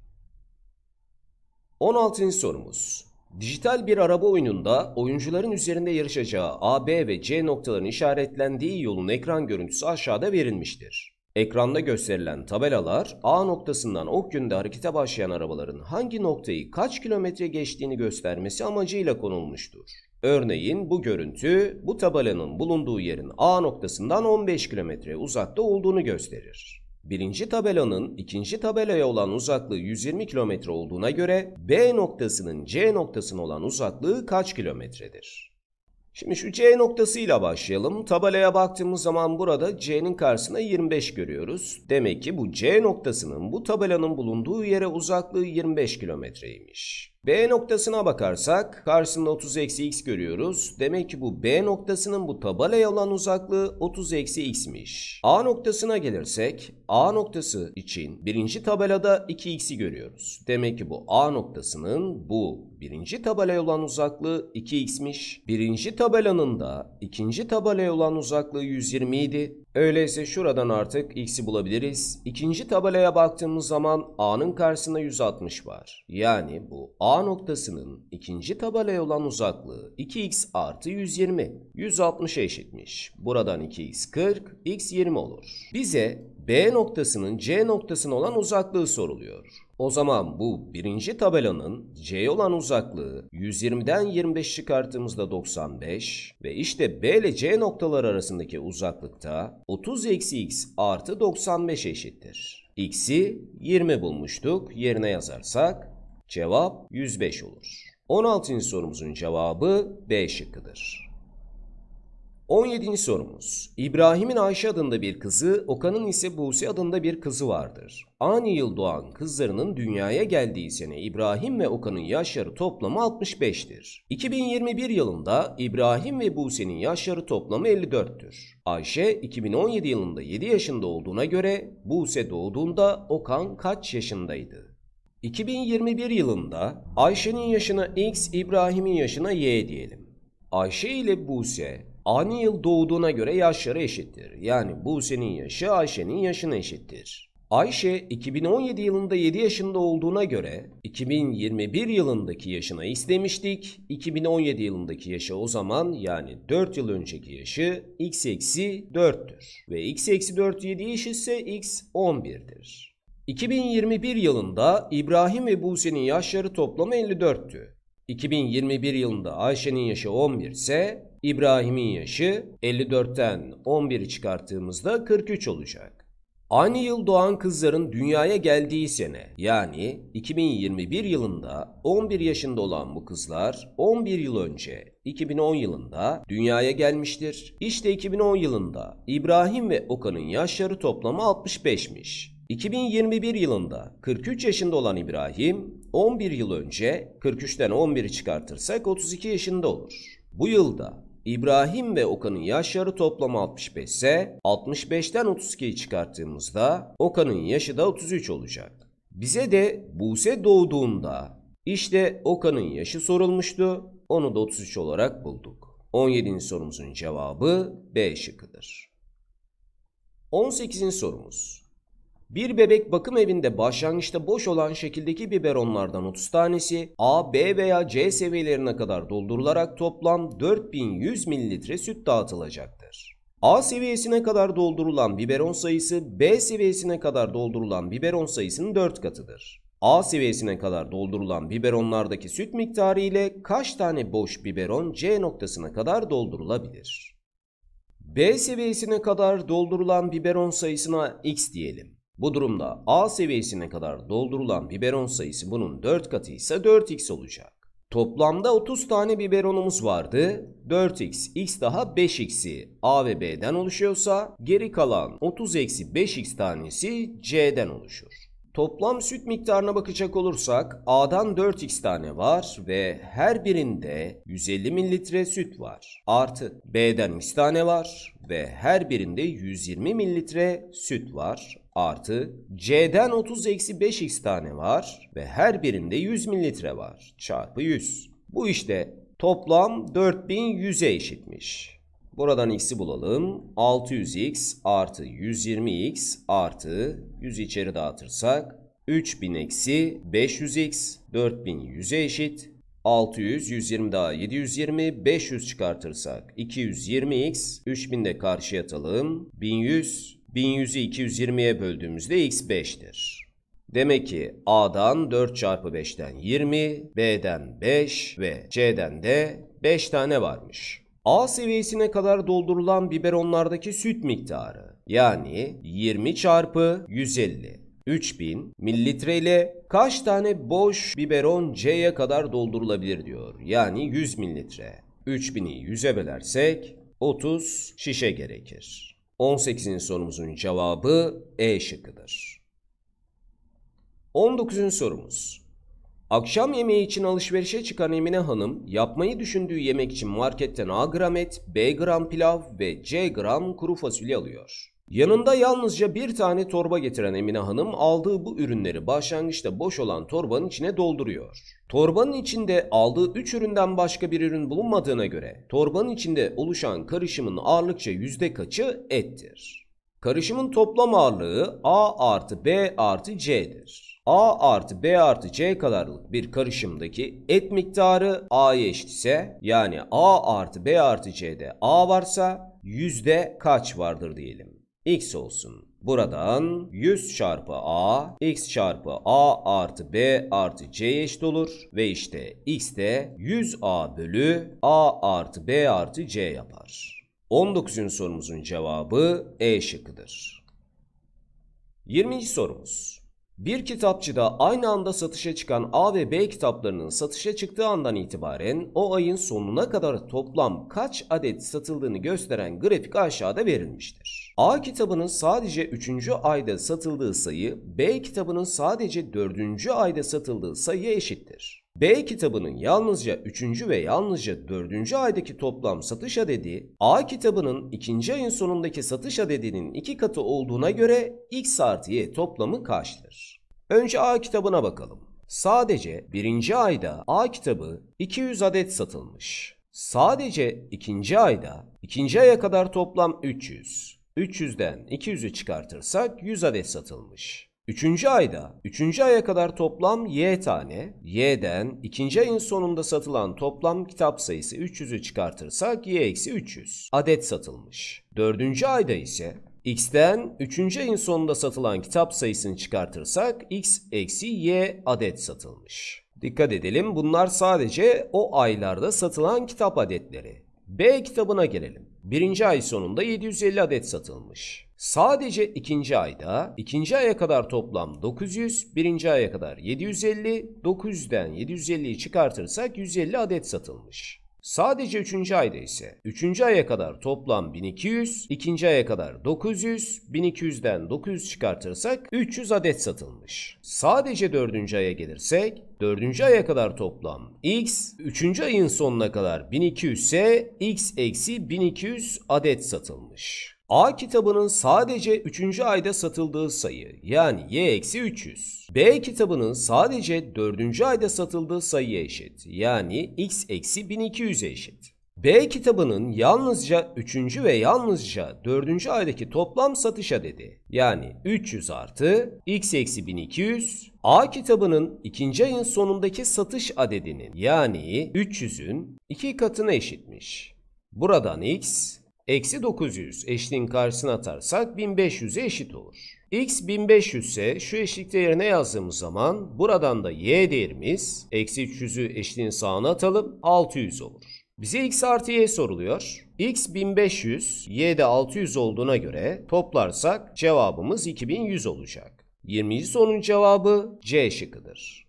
16. sorumuz. Dijital bir araba oyununda oyuncuların üzerinde yarışacağı A, B ve C noktaların işaretlendiği yolun ekran görüntüsü aşağıda verilmiştir. Ekranda gösterilen tabelalar A noktasından ok günde harekete başlayan arabaların hangi noktayı kaç kilometre geçtiğini göstermesi amacıyla konulmuştur. Örneğin bu görüntü bu tabelanın bulunduğu yerin A noktasından 15 kilometre uzakta olduğunu gösterir. Birinci tabelanın ikinci tabelaya olan uzaklığı 120 km olduğuna göre B noktasının C noktasına olan uzaklığı kaç kilometredir? Şimdi şu C noktasıyla başlayalım. Tabelaya baktığımız zaman burada C'nin karşısına 25 görüyoruz. Demek ki bu C noktasının bu tabelanın bulunduğu yere uzaklığı 25 kilometreymiş. B noktasına bakarsak karşısında 30 eksi x görüyoruz. Demek ki bu B noktasının bu tabelaya olan uzaklığı 30 eksi x'miş. A noktasına gelirsek A noktası için birinci tabelada 2x'i görüyoruz. Demek ki bu A noktasının bu birinci tabelaya olan uzaklığı 2x'miş. Birinci tabelanın da ikinci tabelaya olan uzaklığı 120 idi. Öyleyse şuradan artık x'i bulabiliriz. İkinci tabelaya baktığımız zaman a'nın karşısında 160 var. Yani bu a noktasının ikinci tabelaya olan uzaklığı 2x artı 120. 160'a eşitmiş. Buradan 2x 40, x 20 olur. Bize B noktasının C noktasına olan uzaklığı soruluyor. O zaman bu birinci tabelanın C olan uzaklığı 120'den 25 çıkarttığımızda 95 ve işte B ile C noktalar arasındaki uzaklıkta 30 eksi x artı 95 eşittir. X'i 20 bulmuştuk yerine yazarsak cevap 105 olur. 16. sorumuzun cevabı B şıkkıdır. 17. sorumuz. İbrahim'in Ayşe adında bir kızı, Okan'ın ise Buse adında bir kızı vardır. Aynı yıl doğan kızlarının dünyaya geldiği sene İbrahim ve Okan'ın yaşları toplamı 65'tir. 2021 yılında İbrahim ve Buse'nin yaşları toplamı 54'tür. Ayşe 2017 yılında 7 yaşında olduğuna göre Buse doğduğunda Okan kaç yaşındaydı? 2021 yılında Ayşe'nin yaşına X, İbrahim'in yaşına Y diyelim. Ayşe ile Buse Ani yıl doğduğuna göre yaşları eşittir. Yani Buse'nin yaşı Ayşe'nin yaşına eşittir. Ayşe 2017 yılında 7 yaşında olduğuna göre 2021 yılındaki yaşına istemiştik. 2017 yılındaki yaşı o zaman yani 4 yıl önceki yaşı x eksi 4'tür. Ve x eksi 4 7 eşitse x 11'dir. 2021 yılında İbrahim ve Buse'nin yaşları toplamı 54'tü. 2021 yılında Ayşe'nin yaşı 11 ise İbrahim'in yaşı 54'ten 11'i çıkarttığımızda 43 olacak. Aynı yıl doğan kızların dünyaya geldiği sene yani 2021 yılında 11 yaşında olan bu kızlar 11 yıl önce 2010 yılında dünyaya gelmiştir. İşte 2010 yılında İbrahim ve Okan'ın yaşları toplamı 65'miş. 2021 yılında 43 yaşında olan İbrahim, 11 yıl önce 43'ten 11'i çıkartırsak 32 yaşında olur. Bu yılda İbrahim ve Okan'ın yaşları toplam 65 ise 65'ten 32'yi çıkarttığımızda Okan'ın yaşı da 33 olacak. Bize de Buse doğduğunda işte Okan'ın yaşı sorulmuştu. Onu da 33 olarak bulduk. 17. sorumuzun cevabı B şıkkıdır. 18. sorumuz. Bir bebek bakım evinde başlangıçta boş olan şekildeki biberonlardan 30 tanesi A, B veya C seviyelerine kadar doldurularak toplam 4100 mililitre süt dağıtılacaktır. A seviyesine kadar doldurulan biberon sayısı B seviyesine kadar doldurulan biberon sayısının 4 katıdır. A seviyesine kadar doldurulan biberonlardaki süt miktarı ile kaç tane boş biberon C noktasına kadar doldurulabilir? B seviyesine kadar doldurulan biberon sayısına X diyelim. Bu durumda A seviyesine kadar doldurulan biberon sayısı bunun 4 katı ise 4x olacak. Toplamda 30 tane biberonumuz vardı. 4x, x daha 5x'i a ve b'den oluşuyorsa geri kalan 30 eksi 5x tanesi c'den oluşur. Toplam süt miktarına bakacak olursak A'dan 4x tane var ve her birinde 150 mililitre süt var. Artı B'den x tane var ve her birinde 120 mililitre süt var artı C'den 30 eksi 5x tane var ve her birinde 100 mililitre var çarpı 100. Bu işte toplam 4100'e eşitmiş. Buradan x'i bulalım. 600x artı 120x artı 100 içeri dağıtırsak 3000 eksi 500x 4100'e eşit 600, 120 daha 720, 500 çıkartırsak 220x, 3000 de karşıya atalım. 1100, 1100'ü 220'ye böldüğümüzde x 5'tir. Demek ki A'dan 4 çarpı 5'ten 20, B'den 5 ve C'den de 5 tane varmış. A seviyesine kadar doldurulan biberonlardaki süt miktarı yani 20 çarpı 150. 3000 mililitre ile kaç tane boş biberon C'ye kadar doldurulabilir diyor. Yani 100 mililitre. 3000'i 100'e bölersek 30 şişe gerekir. 18'in sorumuzun cevabı E şıkkıdır. 19'un sorumuz. Akşam yemeği için alışverişe çıkan Emine Hanım, yapmayı düşündüğü yemek için marketten A gram et, B gram pilav ve C gram kuru fasulye alıyor. Yanında yalnızca bir tane torba getiren Emine Hanım aldığı bu ürünleri başlangıçta boş olan torbanın içine dolduruyor. Torbanın içinde aldığı 3 üründen başka bir ürün bulunmadığına göre torbanın içinde oluşan karışımın ağırlıkça yüzde kaçı ettir? Karışımın toplam ağırlığı A artı B artı C'dir. A artı B artı C kadarlık bir karışımdaki et miktarı A'ya eşit ise yani A artı B artı C'de A varsa yüzde kaç vardır diyelim x olsun. Buradan 100 çarpı a, x çarpı a artı b artı c eşit olur. Ve işte x de 100a bölü a artı b artı c yapar. 19. sorumuzun cevabı E şıkkıdır. 20. sorumuz. Bir kitapçıda aynı anda satışa çıkan A ve B kitaplarının satışa çıktığı andan itibaren o ayın sonuna kadar toplam kaç adet satıldığını gösteren grafik aşağıda verilmiştir. A kitabının sadece 3. ayda satıldığı sayı B kitabının sadece 4. ayda satıldığı sayıya eşittir. B kitabının yalnızca 3. ve yalnızca 4. aydaki toplam satış adedi, A kitabının 2. ayın sonundaki satış adedinin 2 katı olduğuna göre X artı Y toplamı kaçtır? Önce A kitabına bakalım. Sadece 1. ayda A kitabı 200 adet satılmış. Sadece 2. ayda 2. aya kadar toplam 300. 300'den 200'ü çıkartırsak 100 adet satılmış. 3. ayda 3. aya kadar toplam Y tane, Y'den 2. ayın sonunda satılan toplam kitap sayısı 300'ü çıkartırsak Y-300 adet satılmış. 4. ayda ise X'ten 3. ayın sonunda satılan kitap sayısını çıkartırsak X Y adet satılmış. Dikkat edelim bunlar sadece o aylarda satılan kitap adetleri. B kitabına gelelim. Birinci ay sonunda 750 adet satılmış. Sadece ikinci ayda, ikinci aya kadar toplam 900, birinci aya kadar 750, 900'den 750'yi çıkartırsak 150 adet satılmış. Sadece 3. ayda ise 3. aya kadar toplam 1200, 2. aya kadar 900, 1200'den 900 çıkartırsak 300 adet satılmış. Sadece 4. aya gelirsek 4. aya kadar toplam x, 3. ayın sonuna kadar 1200 ise x eksi 1200 adet satılmış. A kitabının sadece 3. ayda satıldığı sayı yani y-300. B kitabının sadece 4. ayda satıldığı sayıya eşit yani x-1200'e eşit. B kitabının yalnızca 3. ve yalnızca 4. aydaki toplam satış adedi yani 300 artı x eksi 1200 A kitabının 2. ayın sonundaki satış adedinin yani 300'ün 2 katına eşitmiş. Buradan x Eksi 900 eşliğin karşısına atarsak 1500'e eşit olur. x 1500 ise şu eşlikte yerine yazdığımız zaman buradan da y değerimiz eksi 300'ü eşliğin sağına atalım 600 olur. Bize x artı y soruluyor. x 1500, y de 600 olduğuna göre toplarsak cevabımız 2100 olacak. 20. sorunun cevabı C şıkkıdır.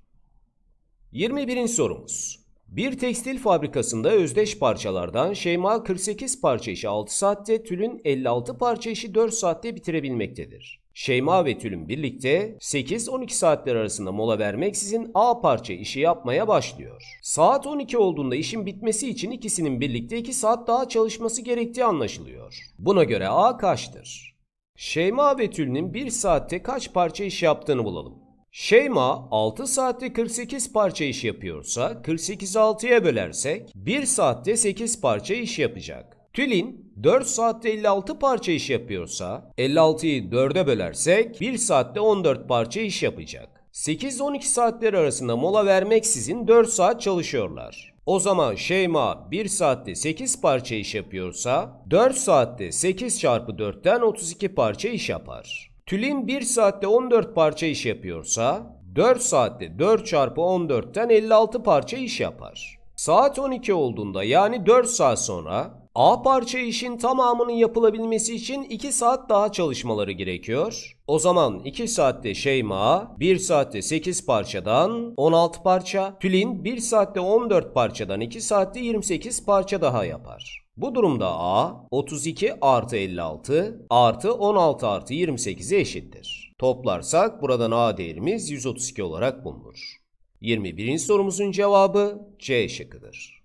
21. sorumuz. Bir tekstil fabrikasında özdeş parçalardan Şeyma 48 parça işi 6 saatte, Tülün 56 parça işi 4 saatte bitirebilmektedir. Şeyma ve Tülün birlikte 8-12 saatler arasında mola vermeksizin A parça işi yapmaya başlıyor. Saat 12 olduğunda işin bitmesi için ikisinin birlikte 2 saat daha çalışması gerektiği anlaşılıyor. Buna göre A kaçtır? Şeyma ve Tülün'ün 1 saatte kaç parça iş yaptığını bulalım. Şeyma 6 saatte 48 parça iş yapıyorsa 48'i 6'ya bölersek 1 saatte 8 parça iş yapacak. Tülin 4 saatte 56 parça iş yapıyorsa 56'yı 4'e bölersek 1 saatte 14 parça iş yapacak. 8-12 saatleri arasında mola vermeksizin 4 saat çalışıyorlar. O zaman Şeyma 1 saatte 8 parça iş yapıyorsa 4 saatte 8 çarpı 4'ten 32 parça iş yapar. Tülin 1 saatte 14 parça iş yapıyorsa 4 saatte 4 çarpı 14'ten 56 parça iş yapar. Saat 12 olduğunda yani 4 saat sonra A parça işin tamamının yapılabilmesi için 2 saat daha çalışmaları gerekiyor. O zaman 2 saatte Şeyma 1 saatte 8 parçadan 16 parça, Tülin 1 saatte 14 parçadan 2 saatte 28 parça daha yapar. Bu durumda A 32 artı 56 artı 16 artı 28'e eşittir. Toplarsak buradan A değerimiz 132 olarak bulunur. 21. sorumuzun cevabı C şıkkıdır.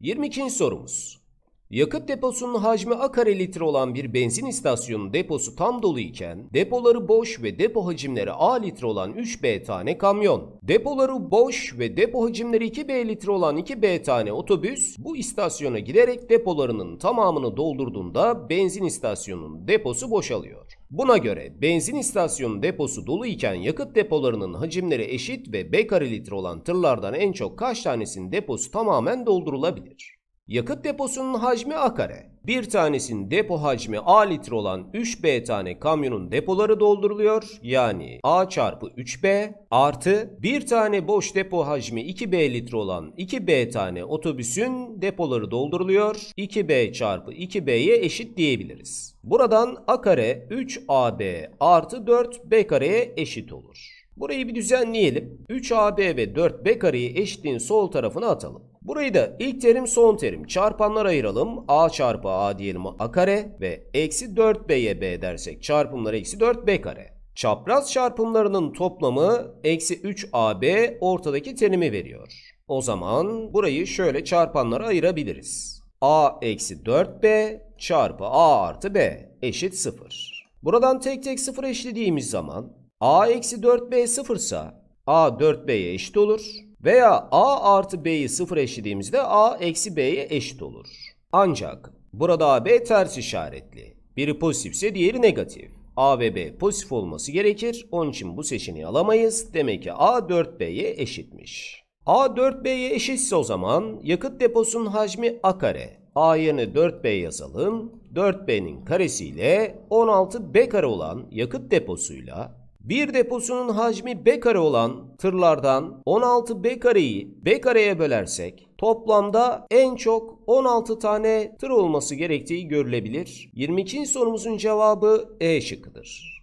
22. sorumuz. Yakıt deposunun hacmi A kare litre olan bir benzin istasyonunun deposu tam dolu iken depoları boş ve depo hacimleri A litre olan 3B tane kamyon, depoları boş ve depo hacimleri 2B litre olan 2B tane otobüs bu istasyona giderek depolarının tamamını doldurduğunda benzin istasyonunun deposu boşalıyor. Buna göre benzin istasyonu deposu dolu iken yakıt depolarının hacimleri eşit ve B kare litre olan tırlardan en çok kaç tanesinin deposu tamamen doldurulabilir? Yakıt deposunun hacmi A kare. Bir tanesinin depo hacmi A litre olan 3B tane kamyonun depoları dolduruluyor. Yani A çarpı 3B artı bir tane boş depo hacmi 2B litre olan 2B tane otobüsün depoları dolduruluyor. 2B çarpı 2B'ye eşit diyebiliriz. Buradan A kare 3AB artı 4B kareye eşit olur. Burayı bir düzenleyelim. 3AB ve 4B kareyi eşitliğin sol tarafına atalım. Burayı da ilk terim son terim çarpanlar ayıralım. A çarpı A diyelim A kare ve eksi 4B'ye B dersek çarpımlar eksi 4B kare. Çapraz çarpımlarının toplamı eksi 3AB ortadaki terimi veriyor. O zaman burayı şöyle çarpanlara ayırabiliriz. A eksi 4B çarpı A artı B eşit 0. Buradan tek tek 0 eşlediğimiz zaman A eksi 4B 0 ise A 4B'ye eşit olur. Veya a artı b'yi sıfır eşlediğimizde a eksi b'ye eşit olur. Ancak burada a b ters işaretli. Biri pozitifse diğeri negatif. A ve B pozitif olması gerekir. Onun için bu seçeneği alamayız. Demek ki A 4B'ye eşitmiş. A 4B'ye eşitse o zaman yakıt deposunun hacmi A kare. A yerine 4B yazalım. 4B'nin karesiyle 16B kare olan yakıt deposuyla bir deposunun hacmi B kare olan tırlardan 16 B kareyi B kareye bölersek toplamda en çok 16 tane tır olması gerektiği görülebilir. 22. sorumuzun cevabı E şıkkıdır.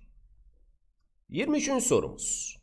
23. sorumuz.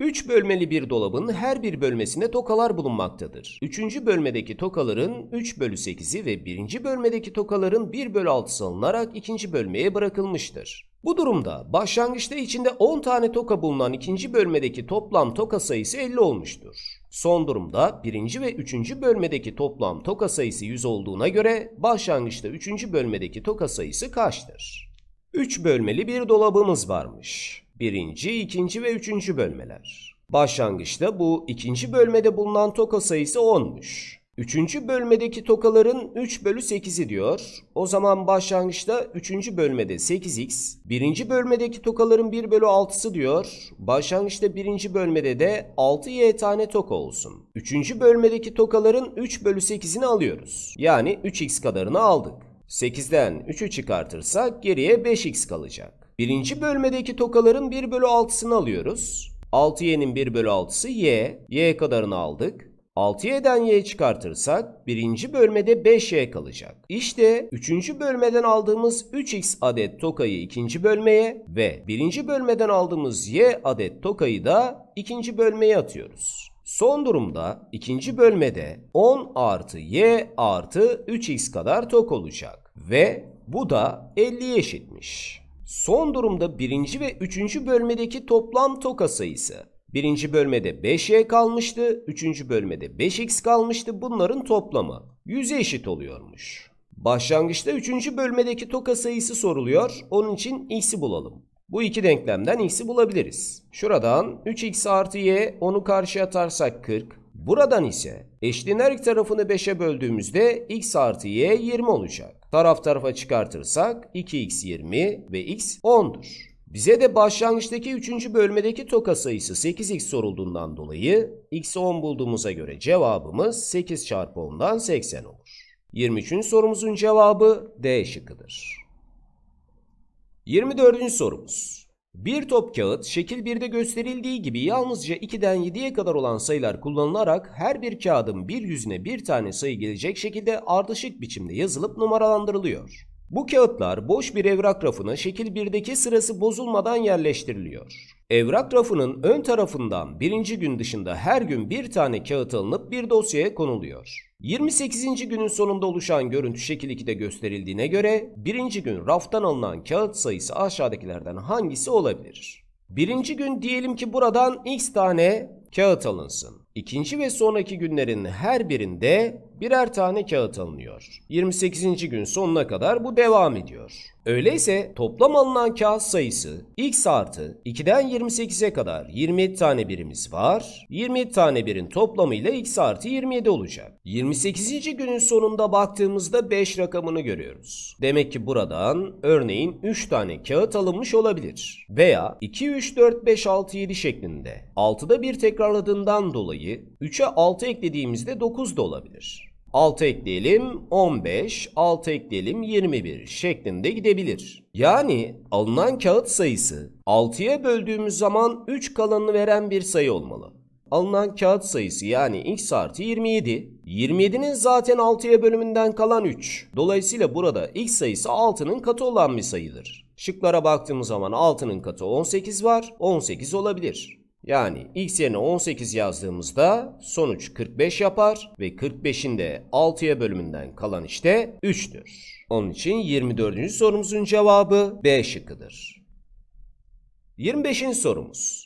3 bölmeli bir dolabın her bir bölmesinde tokalar bulunmaktadır. 3. bölmedeki tokaların 3 bölü 8'i ve 1. bölmedeki tokaların 1 bölü 6'sı alınarak 2. bölmeye bırakılmıştır. Bu durumda başlangıçta içinde 10 tane toka bulunan ikinci bölmedeki toplam toka sayısı 50 olmuştur. Son durumda birinci ve üçüncü bölmedeki toplam toka sayısı 100 olduğuna göre başlangıçta üçüncü bölmedeki toka sayısı kaçtır? 3 bölmeli bir dolabımız varmış. Birinci, ikinci ve üçüncü bölmeler. Başlangıçta bu ikinci bölmede bulunan toka sayısı 10'muş. Üçüncü bölmedeki tokaların 3 bölü 8'i diyor. O zaman başlangıçta üçüncü bölmede 8x. Birinci bölmedeki tokaların 1 bölü 6'sı diyor. Başlangıçta birinci bölmede de 6y tane toka olsun. Üçüncü bölmedeki tokaların 3 bölü 8'ini alıyoruz. Yani 3x kadarını aldık. 8'den 3'ü çıkartırsak geriye 5x kalacak. Birinci bölmedeki tokaların 1 bölü 6'sını alıyoruz. 6y'nin 1 bölü 6'sı y. y kadarını aldık. 6y'den y çıkartırsak birinci bölmede 5y kalacak. İşte üçüncü bölmeden aldığımız 3x adet tokayı ikinci bölmeye ve birinci bölmeden aldığımız y adet tokayı da ikinci bölmeye atıyoruz. Son durumda ikinci bölmede 10 artı y artı 3x kadar tok olacak ve bu da 50'ye eşitmiş. Son durumda birinci ve üçüncü bölmedeki toplam toka sayısı Birinci bölmede 5y kalmıştı. Üçüncü bölmede 5x kalmıştı. Bunların toplamı 100'e eşit oluyormuş. Başlangıçta üçüncü bölmedeki toka sayısı soruluyor. Onun için x'i bulalım. Bu iki denklemden x'i bulabiliriz. Şuradan 3x artı y onu karşıya atarsak 40. Buradan ise eşlenen ilk tarafını 5'e böldüğümüzde x artı y 20 olacak. Taraf tarafa çıkartırsak 2x 20 ve x 10'dur. Bize de başlangıçtaki 3. bölmedeki toka sayısı 8x sorulduğundan dolayı x'i 10 bulduğumuza göre cevabımız 8 çarpı 10'dan 80 olur. 23. sorumuzun cevabı D şıkkıdır. 24. sorumuz. Bir top kağıt şekil 1'de gösterildiği gibi yalnızca 2'den 7'ye kadar olan sayılar kullanılarak her bir kağıdın bir yüzüne bir tane sayı gelecek şekilde ardışık biçimde yazılıp numaralandırılıyor. Bu kağıtlar boş bir evrak rafına şekil 1'deki sırası bozulmadan yerleştiriliyor. Evrak rafının ön tarafından birinci gün dışında her gün bir tane kağıt alınıp bir dosyaya konuluyor. 28. günün sonunda oluşan görüntü şekil 2'de gösterildiğine göre birinci gün raftan alınan kağıt sayısı aşağıdakilerden hangisi olabilir? Birinci gün diyelim ki buradan x tane kağıt alınsın. İkinci ve sonraki günlerin her birinde birer tane kağıt alınıyor. 28. gün sonuna kadar bu devam ediyor. Öyleyse toplam alınan kağıt sayısı x artı 2'den 28'e kadar 27 tane birimiz var. 27 tane birin toplamıyla x artı 27 olacak. 28. günün sonunda baktığımızda 5 rakamını görüyoruz. Demek ki buradan örneğin 3 tane kağıt alınmış olabilir. Veya 2, 3, 4, 5, 6, 7 şeklinde. 6'da bir tekrarladığından dolayı 3'e 6 eklediğimizde 9 da olabilir. 6 ekleyelim 15, 6 ekleyelim 21 şeklinde gidebilir. Yani alınan kağıt sayısı 6'ya böldüğümüz zaman 3 kalanını veren bir sayı olmalı. Alınan kağıt sayısı yani x artı 27. 27'nin zaten 6'ya bölümünden kalan 3. Dolayısıyla burada x sayısı 6'nın katı olan bir sayıdır. Şıklara baktığımız zaman 6'nın katı 18 var. 18 olabilir. Yani x yerine 18 yazdığımızda sonuç 45 yapar ve 45'in de 6'ya bölümünden kalan işte 3'tür. Onun için 24. sorumuzun cevabı B şıkkıdır. 25. sorumuz.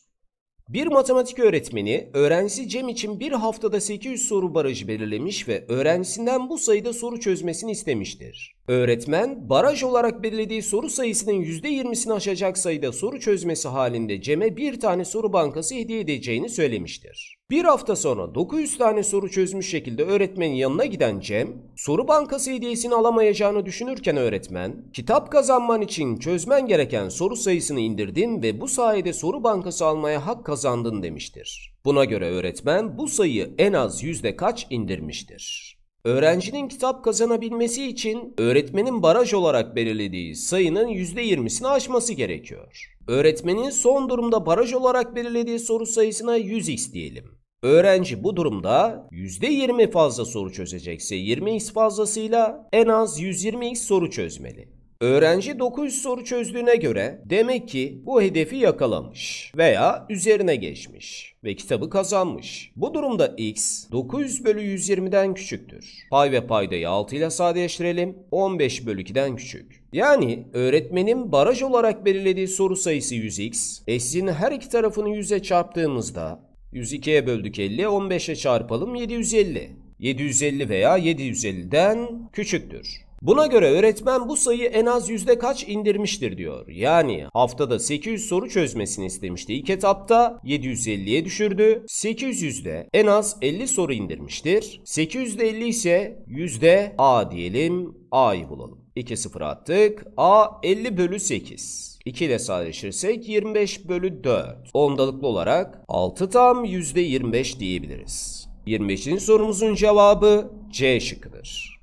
Bir matematik öğretmeni öğrencisi Cem için bir haftada 800 soru barajı belirlemiş ve öğrencisinden bu sayıda soru çözmesini istemiştir. Öğretmen baraj olarak belirlediği soru sayısının %20'sini aşacak sayıda soru çözmesi halinde Cem'e bir tane soru bankası hediye edeceğini söylemiştir. Bir hafta sonra 900 tane soru çözmüş şekilde öğretmenin yanına giden Cem, soru bankası hediyesini alamayacağını düşünürken öğretmen, kitap kazanman için çözmen gereken soru sayısını indirdin ve bu sayede soru bankası almaya hak kazandın demiştir. Buna göre öğretmen bu sayıyı en az yüzde kaç indirmiştir? Öğrencinin kitap kazanabilmesi için öğretmenin baraj olarak belirlediği sayının %20'sini aşması gerekiyor. Öğretmenin son durumda baraj olarak belirlediği soru sayısına 100x diyelim. Öğrenci bu durumda %20 fazla soru çözecekse 20x fazlasıyla en az 120x soru çözmeli. Öğrenci 900 soru çözdüğüne göre demek ki bu hedefi yakalamış veya üzerine geçmiş ve kitabı kazanmış. Bu durumda x 900 bölü 120'den küçüktür. Pay ve paydayı 6 ile sadeleştirelim. 15 bölü 2'den küçük. Yani öğretmenin baraj olarak belirlediği soru sayısı 100x. Eşsinin her iki tarafını 100'e çarptığımızda 102'ye böldük 50. 15'e çarpalım 750. 750 veya 750'den küçüktür. Buna göre öğretmen bu sayı en az yüzde kaç indirmiştir diyor. Yani haftada 800 soru çözmesini istemişti. İlk etapta 750'ye düşürdü. 800 yüzde en az 50 soru indirmiştir. 800'de 50 ise yüzde A diyelim. A'yı bulalım. 2 sıfır attık. A 50 bölü 8. 2 ile sadeleştirirsek 25 bölü 4. Ondalıklı olarak 6 tam %25 diyebiliriz. 25. sorumuzun cevabı C şıkkıdır.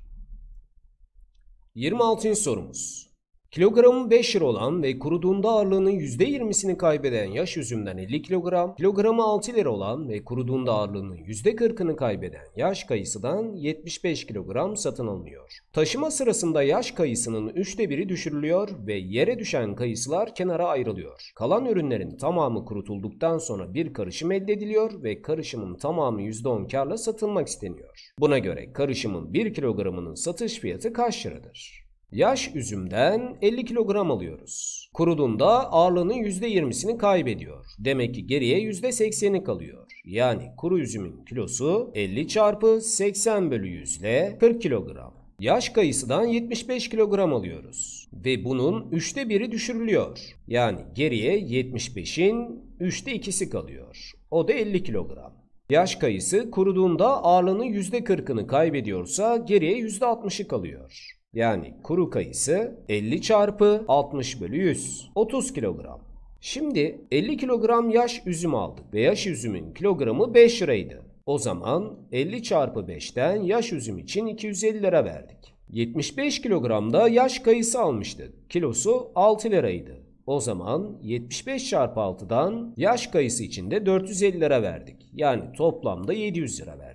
26. sorumuz. Kilogramı 5 lira olan ve kuruduğunda ağırlığının %20'sini kaybeden yaş üzümden 50 kilogram, kilogramı 6 lira olan ve kuruduğunda ağırlığının %40'ını kaybeden yaş kayısıdan 75 kilogram satın alınıyor. Taşıma sırasında yaş kayısının 3'te 1'i düşürülüyor ve yere düşen kayısılar kenara ayrılıyor. Kalan ürünlerin tamamı kurutulduktan sonra bir karışım elde ediliyor ve karışımın tamamı %10 karla satılmak isteniyor. Buna göre karışımın 1 kilogramının satış fiyatı kaç liradır? Yaş üzümden 50 kilogram alıyoruz. Kuruduğunda ağırlığının %20'sini kaybediyor. Demek ki geriye %80'i kalıyor. Yani kuru üzümün kilosu 50 çarpı 80 bölü 100 ile 40 kilogram. Yaş kayısıdan 75 kilogram alıyoruz. Ve bunun üçte biri düşürülüyor. Yani geriye 75'in üçte ikisi kalıyor. O da 50 kilogram. Yaş kayısı kuruduğunda ağırlığının %40'ını kaybediyorsa geriye %60'ı kalıyor. Yani kuru kayısı 50 çarpı 60 bölü 100. 30 kilogram. Şimdi 50 kilogram yaş üzüm aldık ve yaş üzümün kilogramı 5 liraydı. O zaman 50 çarpı 5'ten yaş üzüm için 250 lira verdik. 75 kilogramda yaş kayısı almıştık. Kilosu 6 liraydı. O zaman 75 çarpı 6'dan yaş kayısı için de 450 lira verdik. Yani toplamda 700 lira verdik.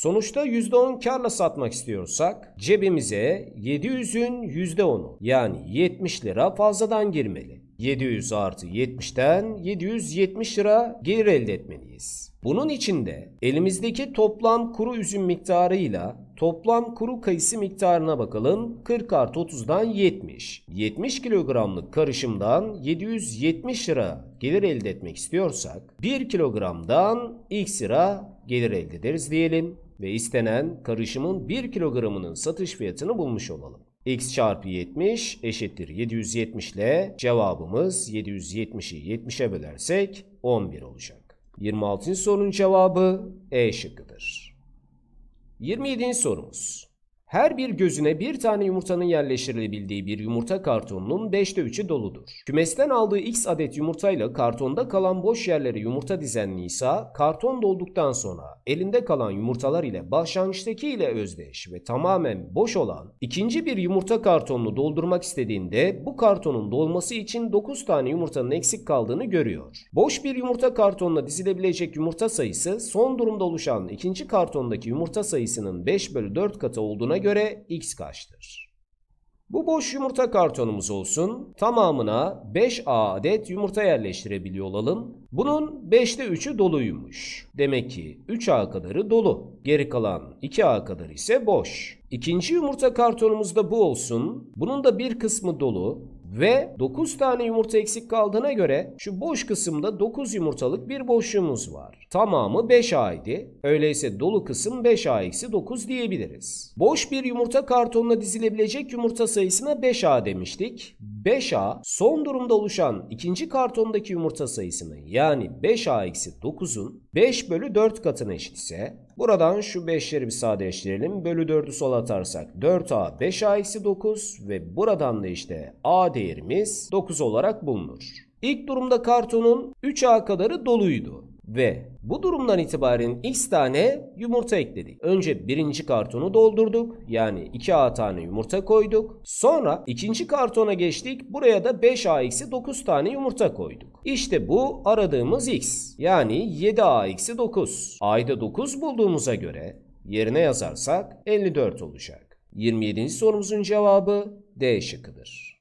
Sonuçta %10 karla satmak istiyorsak cebimize 700'ün %10'u yani 70 lira fazladan girmeli. 700 artı 70'ten 770 lira gelir elde etmeliyiz. Bunun için de elimizdeki toplam kuru üzüm miktarıyla toplam kuru kayısı miktarına bakalım. 40 artı 30'dan 70. 70 kilogramlık karışımdan 770 lira gelir elde etmek istiyorsak 1 kilogramdan x lira gelir elde ederiz diyelim ve istenen karışımın 1 kilogramının satış fiyatını bulmuş olalım. x çarpı 70 eşittir 770 ile cevabımız 770'i 70'e bölersek 11 olacak. 26. sorunun cevabı E şıkkıdır. 27. sorumuz. Her bir gözüne bir tane yumurtanın yerleştirilebildiği bir yumurta kartonunun 5'te 3'ü doludur. Kümesten aldığı x adet yumurtayla kartonda kalan boş yerlere yumurta dizen ise karton dolduktan sonra elinde kalan yumurtalar ile başlangıçtaki ile özdeş ve tamamen boş olan ikinci bir yumurta kartonunu doldurmak istediğinde bu kartonun dolması için 9 tane yumurtanın eksik kaldığını görüyor. Boş bir yumurta kartonuna dizilebilecek yumurta sayısı son durumda oluşan ikinci kartondaki yumurta sayısının 5 bölü 4 katı olduğuna göre x kaçtır? Bu boş yumurta kartonumuz olsun. Tamamına 5A adet yumurta yerleştirebiliyor olalım. Bunun 5'te 3'ü doluymuş. Demek ki 3A kadarı dolu. Geri kalan 2A kadarı ise boş. İkinci yumurta kartonumuz da bu olsun. Bunun da bir kısmı dolu. Ve 9 tane yumurta eksik kaldığına göre şu boş kısımda 9 yumurtalık bir boşluğumuz var. Tamamı 5A Öyleyse dolu kısım 5A-9 diyebiliriz. Boş bir yumurta kartonuna dizilebilecek yumurta sayısına 5A demiştik. 5A son durumda oluşan ikinci kartondaki yumurta sayısının yani 5A-9'un 5 bölü 4 katına eşitse Buradan şu 5'leri bir sadeleştirelim. Bölü 4'ü sola atarsak 4a 5a 9 ve buradan da işte a değerimiz 9 olarak bulunur. İlk durumda kartonun 3a kadarı doluydu ve bu durumdan itibaren x tane yumurta ekledik. Önce birinci kartonu doldurduk. Yani 2a tane yumurta koyduk. Sonra ikinci kartona geçtik. Buraya da 5a eksi 9 tane yumurta koyduk. İşte bu aradığımız x. Yani 7a eksi 9. Ayda 9 bulduğumuza göre yerine yazarsak 54 olacak. 27. sorumuzun cevabı D şıkkıdır.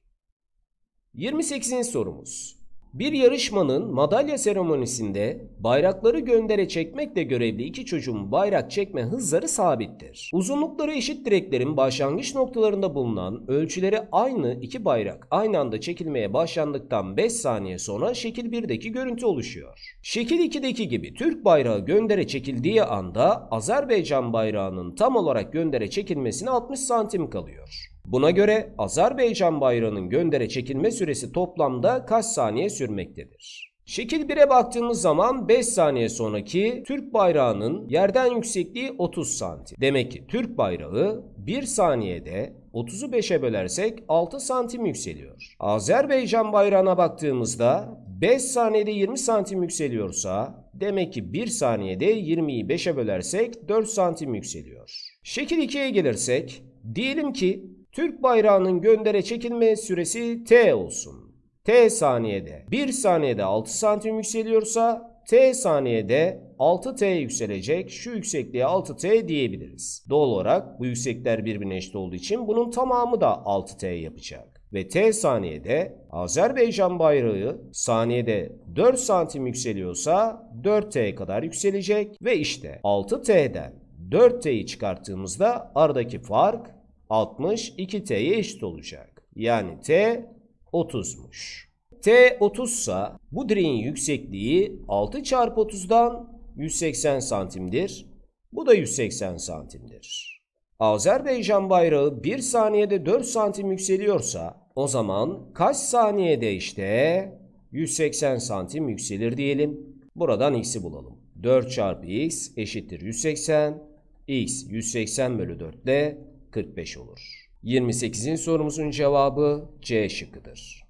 28. sorumuz. Bir yarışmanın madalya seremonisinde bayrakları göndere çekmekle görevli iki çocuğun bayrak çekme hızları sabittir. Uzunlukları eşit direklerin başlangıç noktalarında bulunan ölçüleri aynı iki bayrak aynı anda çekilmeye başlandıktan 5 saniye sonra şekil 1'deki görüntü oluşuyor. Şekil 2'deki gibi Türk bayrağı göndere çekildiği anda Azerbaycan bayrağının tam olarak göndere çekilmesine 60 santim kalıyor. Buna göre Azerbaycan bayrağının göndere çekilme süresi toplamda kaç saniye sürmektedir? Şekil 1'e baktığımız zaman 5 saniye sonraki Türk bayrağının yerden yüksekliği 30 santim. Demek ki Türk bayrağı 1 saniyede 30'u 5'e bölersek 6 santim yükseliyor. Azerbaycan bayrağına baktığımızda 5 saniyede 20 santim yükseliyorsa demek ki 1 saniyede 20'yi 5'e bölersek 4 santim yükseliyor. Şekil 2'ye gelirsek diyelim ki Türk bayrağının göndere çekilme süresi T olsun. T saniyede 1 saniyede 6 santim yükseliyorsa T saniyede 6T yükselecek şu yüksekliğe 6T diyebiliriz. Doğal olarak bu yüksekler birbirine eşit olduğu için bunun tamamı da 6T yapacak. Ve T saniyede Azerbaycan bayrağı saniyede 4 santim yükseliyorsa 4T kadar yükselecek. Ve işte 6T'den 4T'yi çıkarttığımızda aradaki fark 60 2T'ye eşit olacak. Yani T 30'muş. T 30 sa bu direğin yüksekliği 6 çarpı 30'dan 180 santimdir. Bu da 180 santimdir. Azerbaycan bayrağı 1 saniyede 4 santim yükseliyorsa o zaman kaç saniyede işte 180 santim yükselir diyelim. Buradan x'i bulalım. 4 çarpı x eşittir 180. x 180 bölü 4 de 45 olur. 28'in sorumuzun cevabı C şıkkıdır.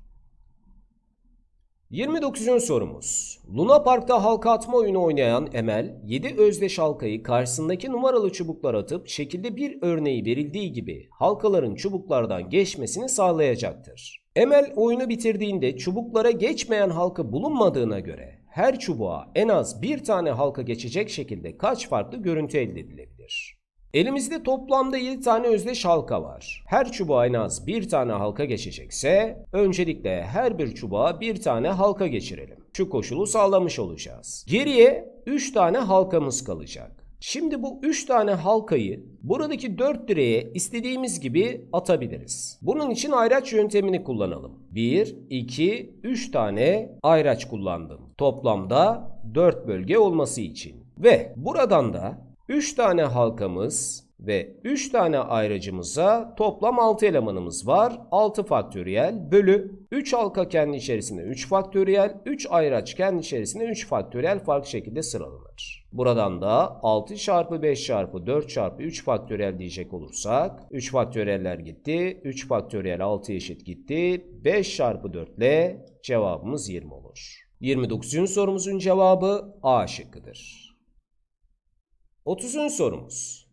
29. sorumuz. Luna Park'ta halka atma oyunu oynayan Emel, 7 özdeş halkayı karşısındaki numaralı çubuklar atıp şekilde bir örneği verildiği gibi halkaların çubuklardan geçmesini sağlayacaktır. Emel oyunu bitirdiğinde çubuklara geçmeyen halka bulunmadığına göre her çubuğa en az bir tane halka geçecek şekilde kaç farklı görüntü elde edilebilir? Elimizde toplamda 7 tane özdeş halka var. Her çubuğa en az bir tane halka geçecekse öncelikle her bir çubuğa bir tane halka geçirelim. Şu koşulu sağlamış olacağız. Geriye 3 tane halkamız kalacak. Şimdi bu 3 tane halkayı buradaki 4 direğe istediğimiz gibi atabiliriz. Bunun için ayraç yöntemini kullanalım. 1, 2, 3 tane ayraç kullandım. Toplamda 4 bölge olması için. Ve buradan da 3 tane halkamız ve 3 tane ayracımıza toplam 6 elemanımız var. 6 faktöriyel bölü 3 halka kendi içerisinde 3 faktöriyel, 3 ayraç kendi içerisinde 3 faktöriyel farklı şekilde sıralanır. Buradan da 6 çarpı 5 çarpı 4 çarpı 3 faktöriyel diyecek olursak 3 faktöriyeller gitti. 3 faktöriyel 6 eşit gitti. 5 çarpı 4 ile cevabımız 20 olur. 29. sorumuzun cevabı A şıkkıdır. 30. sorumuz.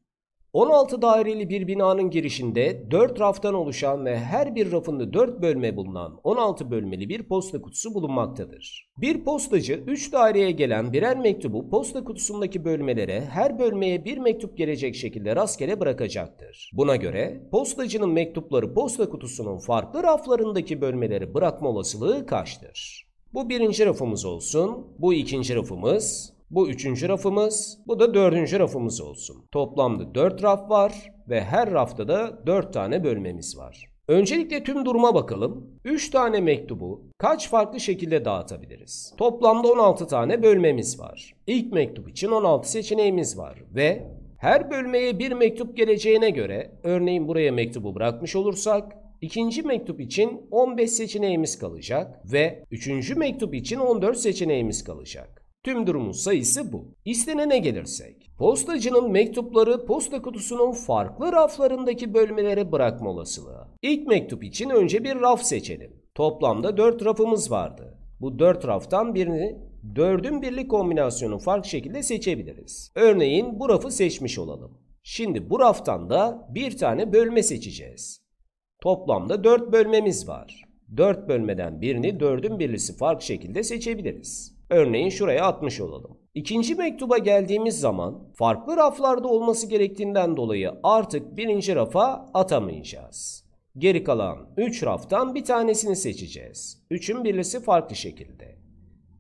16 daireli bir binanın girişinde 4 raftan oluşan ve her bir rafında 4 bölme bulunan 16 bölmeli bir posta kutusu bulunmaktadır. Bir postacı 3 daireye gelen birer mektubu posta kutusundaki bölmelere her bölmeye bir mektup gelecek şekilde rastgele bırakacaktır. Buna göre postacının mektupları posta kutusunun farklı raflarındaki bölmeleri bırakma olasılığı kaçtır? Bu birinci rafımız olsun, bu ikinci rafımız, bu üçüncü rafımız, bu da dördüncü rafımız olsun. Toplamda dört raf var ve her rafta da dört tane bölmemiz var. Öncelikle tüm duruma bakalım. 3 tane mektubu kaç farklı şekilde dağıtabiliriz? Toplamda 16 tane bölmemiz var. İlk mektup için 16 seçeneğimiz var ve her bölmeye bir mektup geleceğine göre örneğin buraya mektubu bırakmış olursak ikinci mektup için 15 seçeneğimiz kalacak ve üçüncü mektup için 14 seçeneğimiz kalacak. Tüm durumun sayısı bu. İstenene gelirsek. Postacının mektupları posta kutusunun farklı raflarındaki bölmelere bırakma olasılığı. İlk mektup için önce bir raf seçelim. Toplamda 4 rafımız vardı. Bu 4 raftan birini 4'ün birli kombinasyonu farklı şekilde seçebiliriz. Örneğin bu rafı seçmiş olalım. Şimdi bu raftan da bir tane bölme seçeceğiz. Toplamda 4 bölmemiz var. 4 bölmeden birini 4'ün birlisi farklı şekilde seçebiliriz. Örneğin şuraya atmış olalım. İkinci mektuba geldiğimiz zaman farklı raflarda olması gerektiğinden dolayı artık birinci rafa atamayacağız. Geri kalan 3 raftan bir tanesini seçeceğiz. 3'ün birisi farklı şekilde.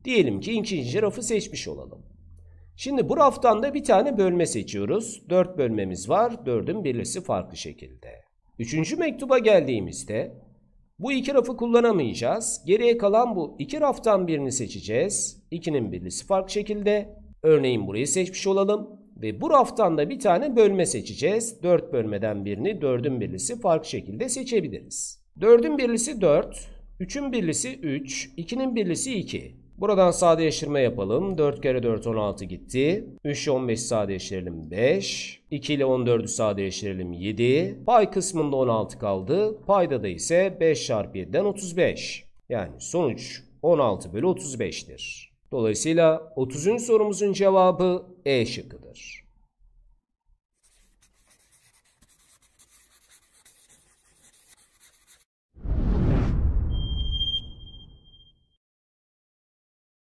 Diyelim ki ikinci rafı seçmiş olalım. Şimdi bu raftan da bir tane bölme seçiyoruz. 4 bölmemiz var. 4'ün birisi farklı şekilde. Üçüncü mektuba geldiğimizde bu iki rafı kullanamayacağız. Geriye kalan bu iki raftan birini seçeceğiz. İkinin birisi farklı şekilde. Örneğin burayı seçmiş olalım. Ve bu raftan da bir tane bölme seçeceğiz. 4 bölmeden birini 4'ün birlisi farklı şekilde seçebiliriz. 4'ün birlisi 4, 3'ün birlisi 3, 2'nin birlisi 2. Buradan sadeleştirme yapalım. 4 kere 4 16 gitti. 3 ile 15 sadeleştirelim 5. 2 ile 14'ü sadeleştirelim 7. Pay kısmında 16 kaldı. Payda da ise 5 çarpı 7'den 35. Yani sonuç 16 bölü 35'tir. Dolayısıyla 30'un sorumuzun cevabı E şıkkıdır.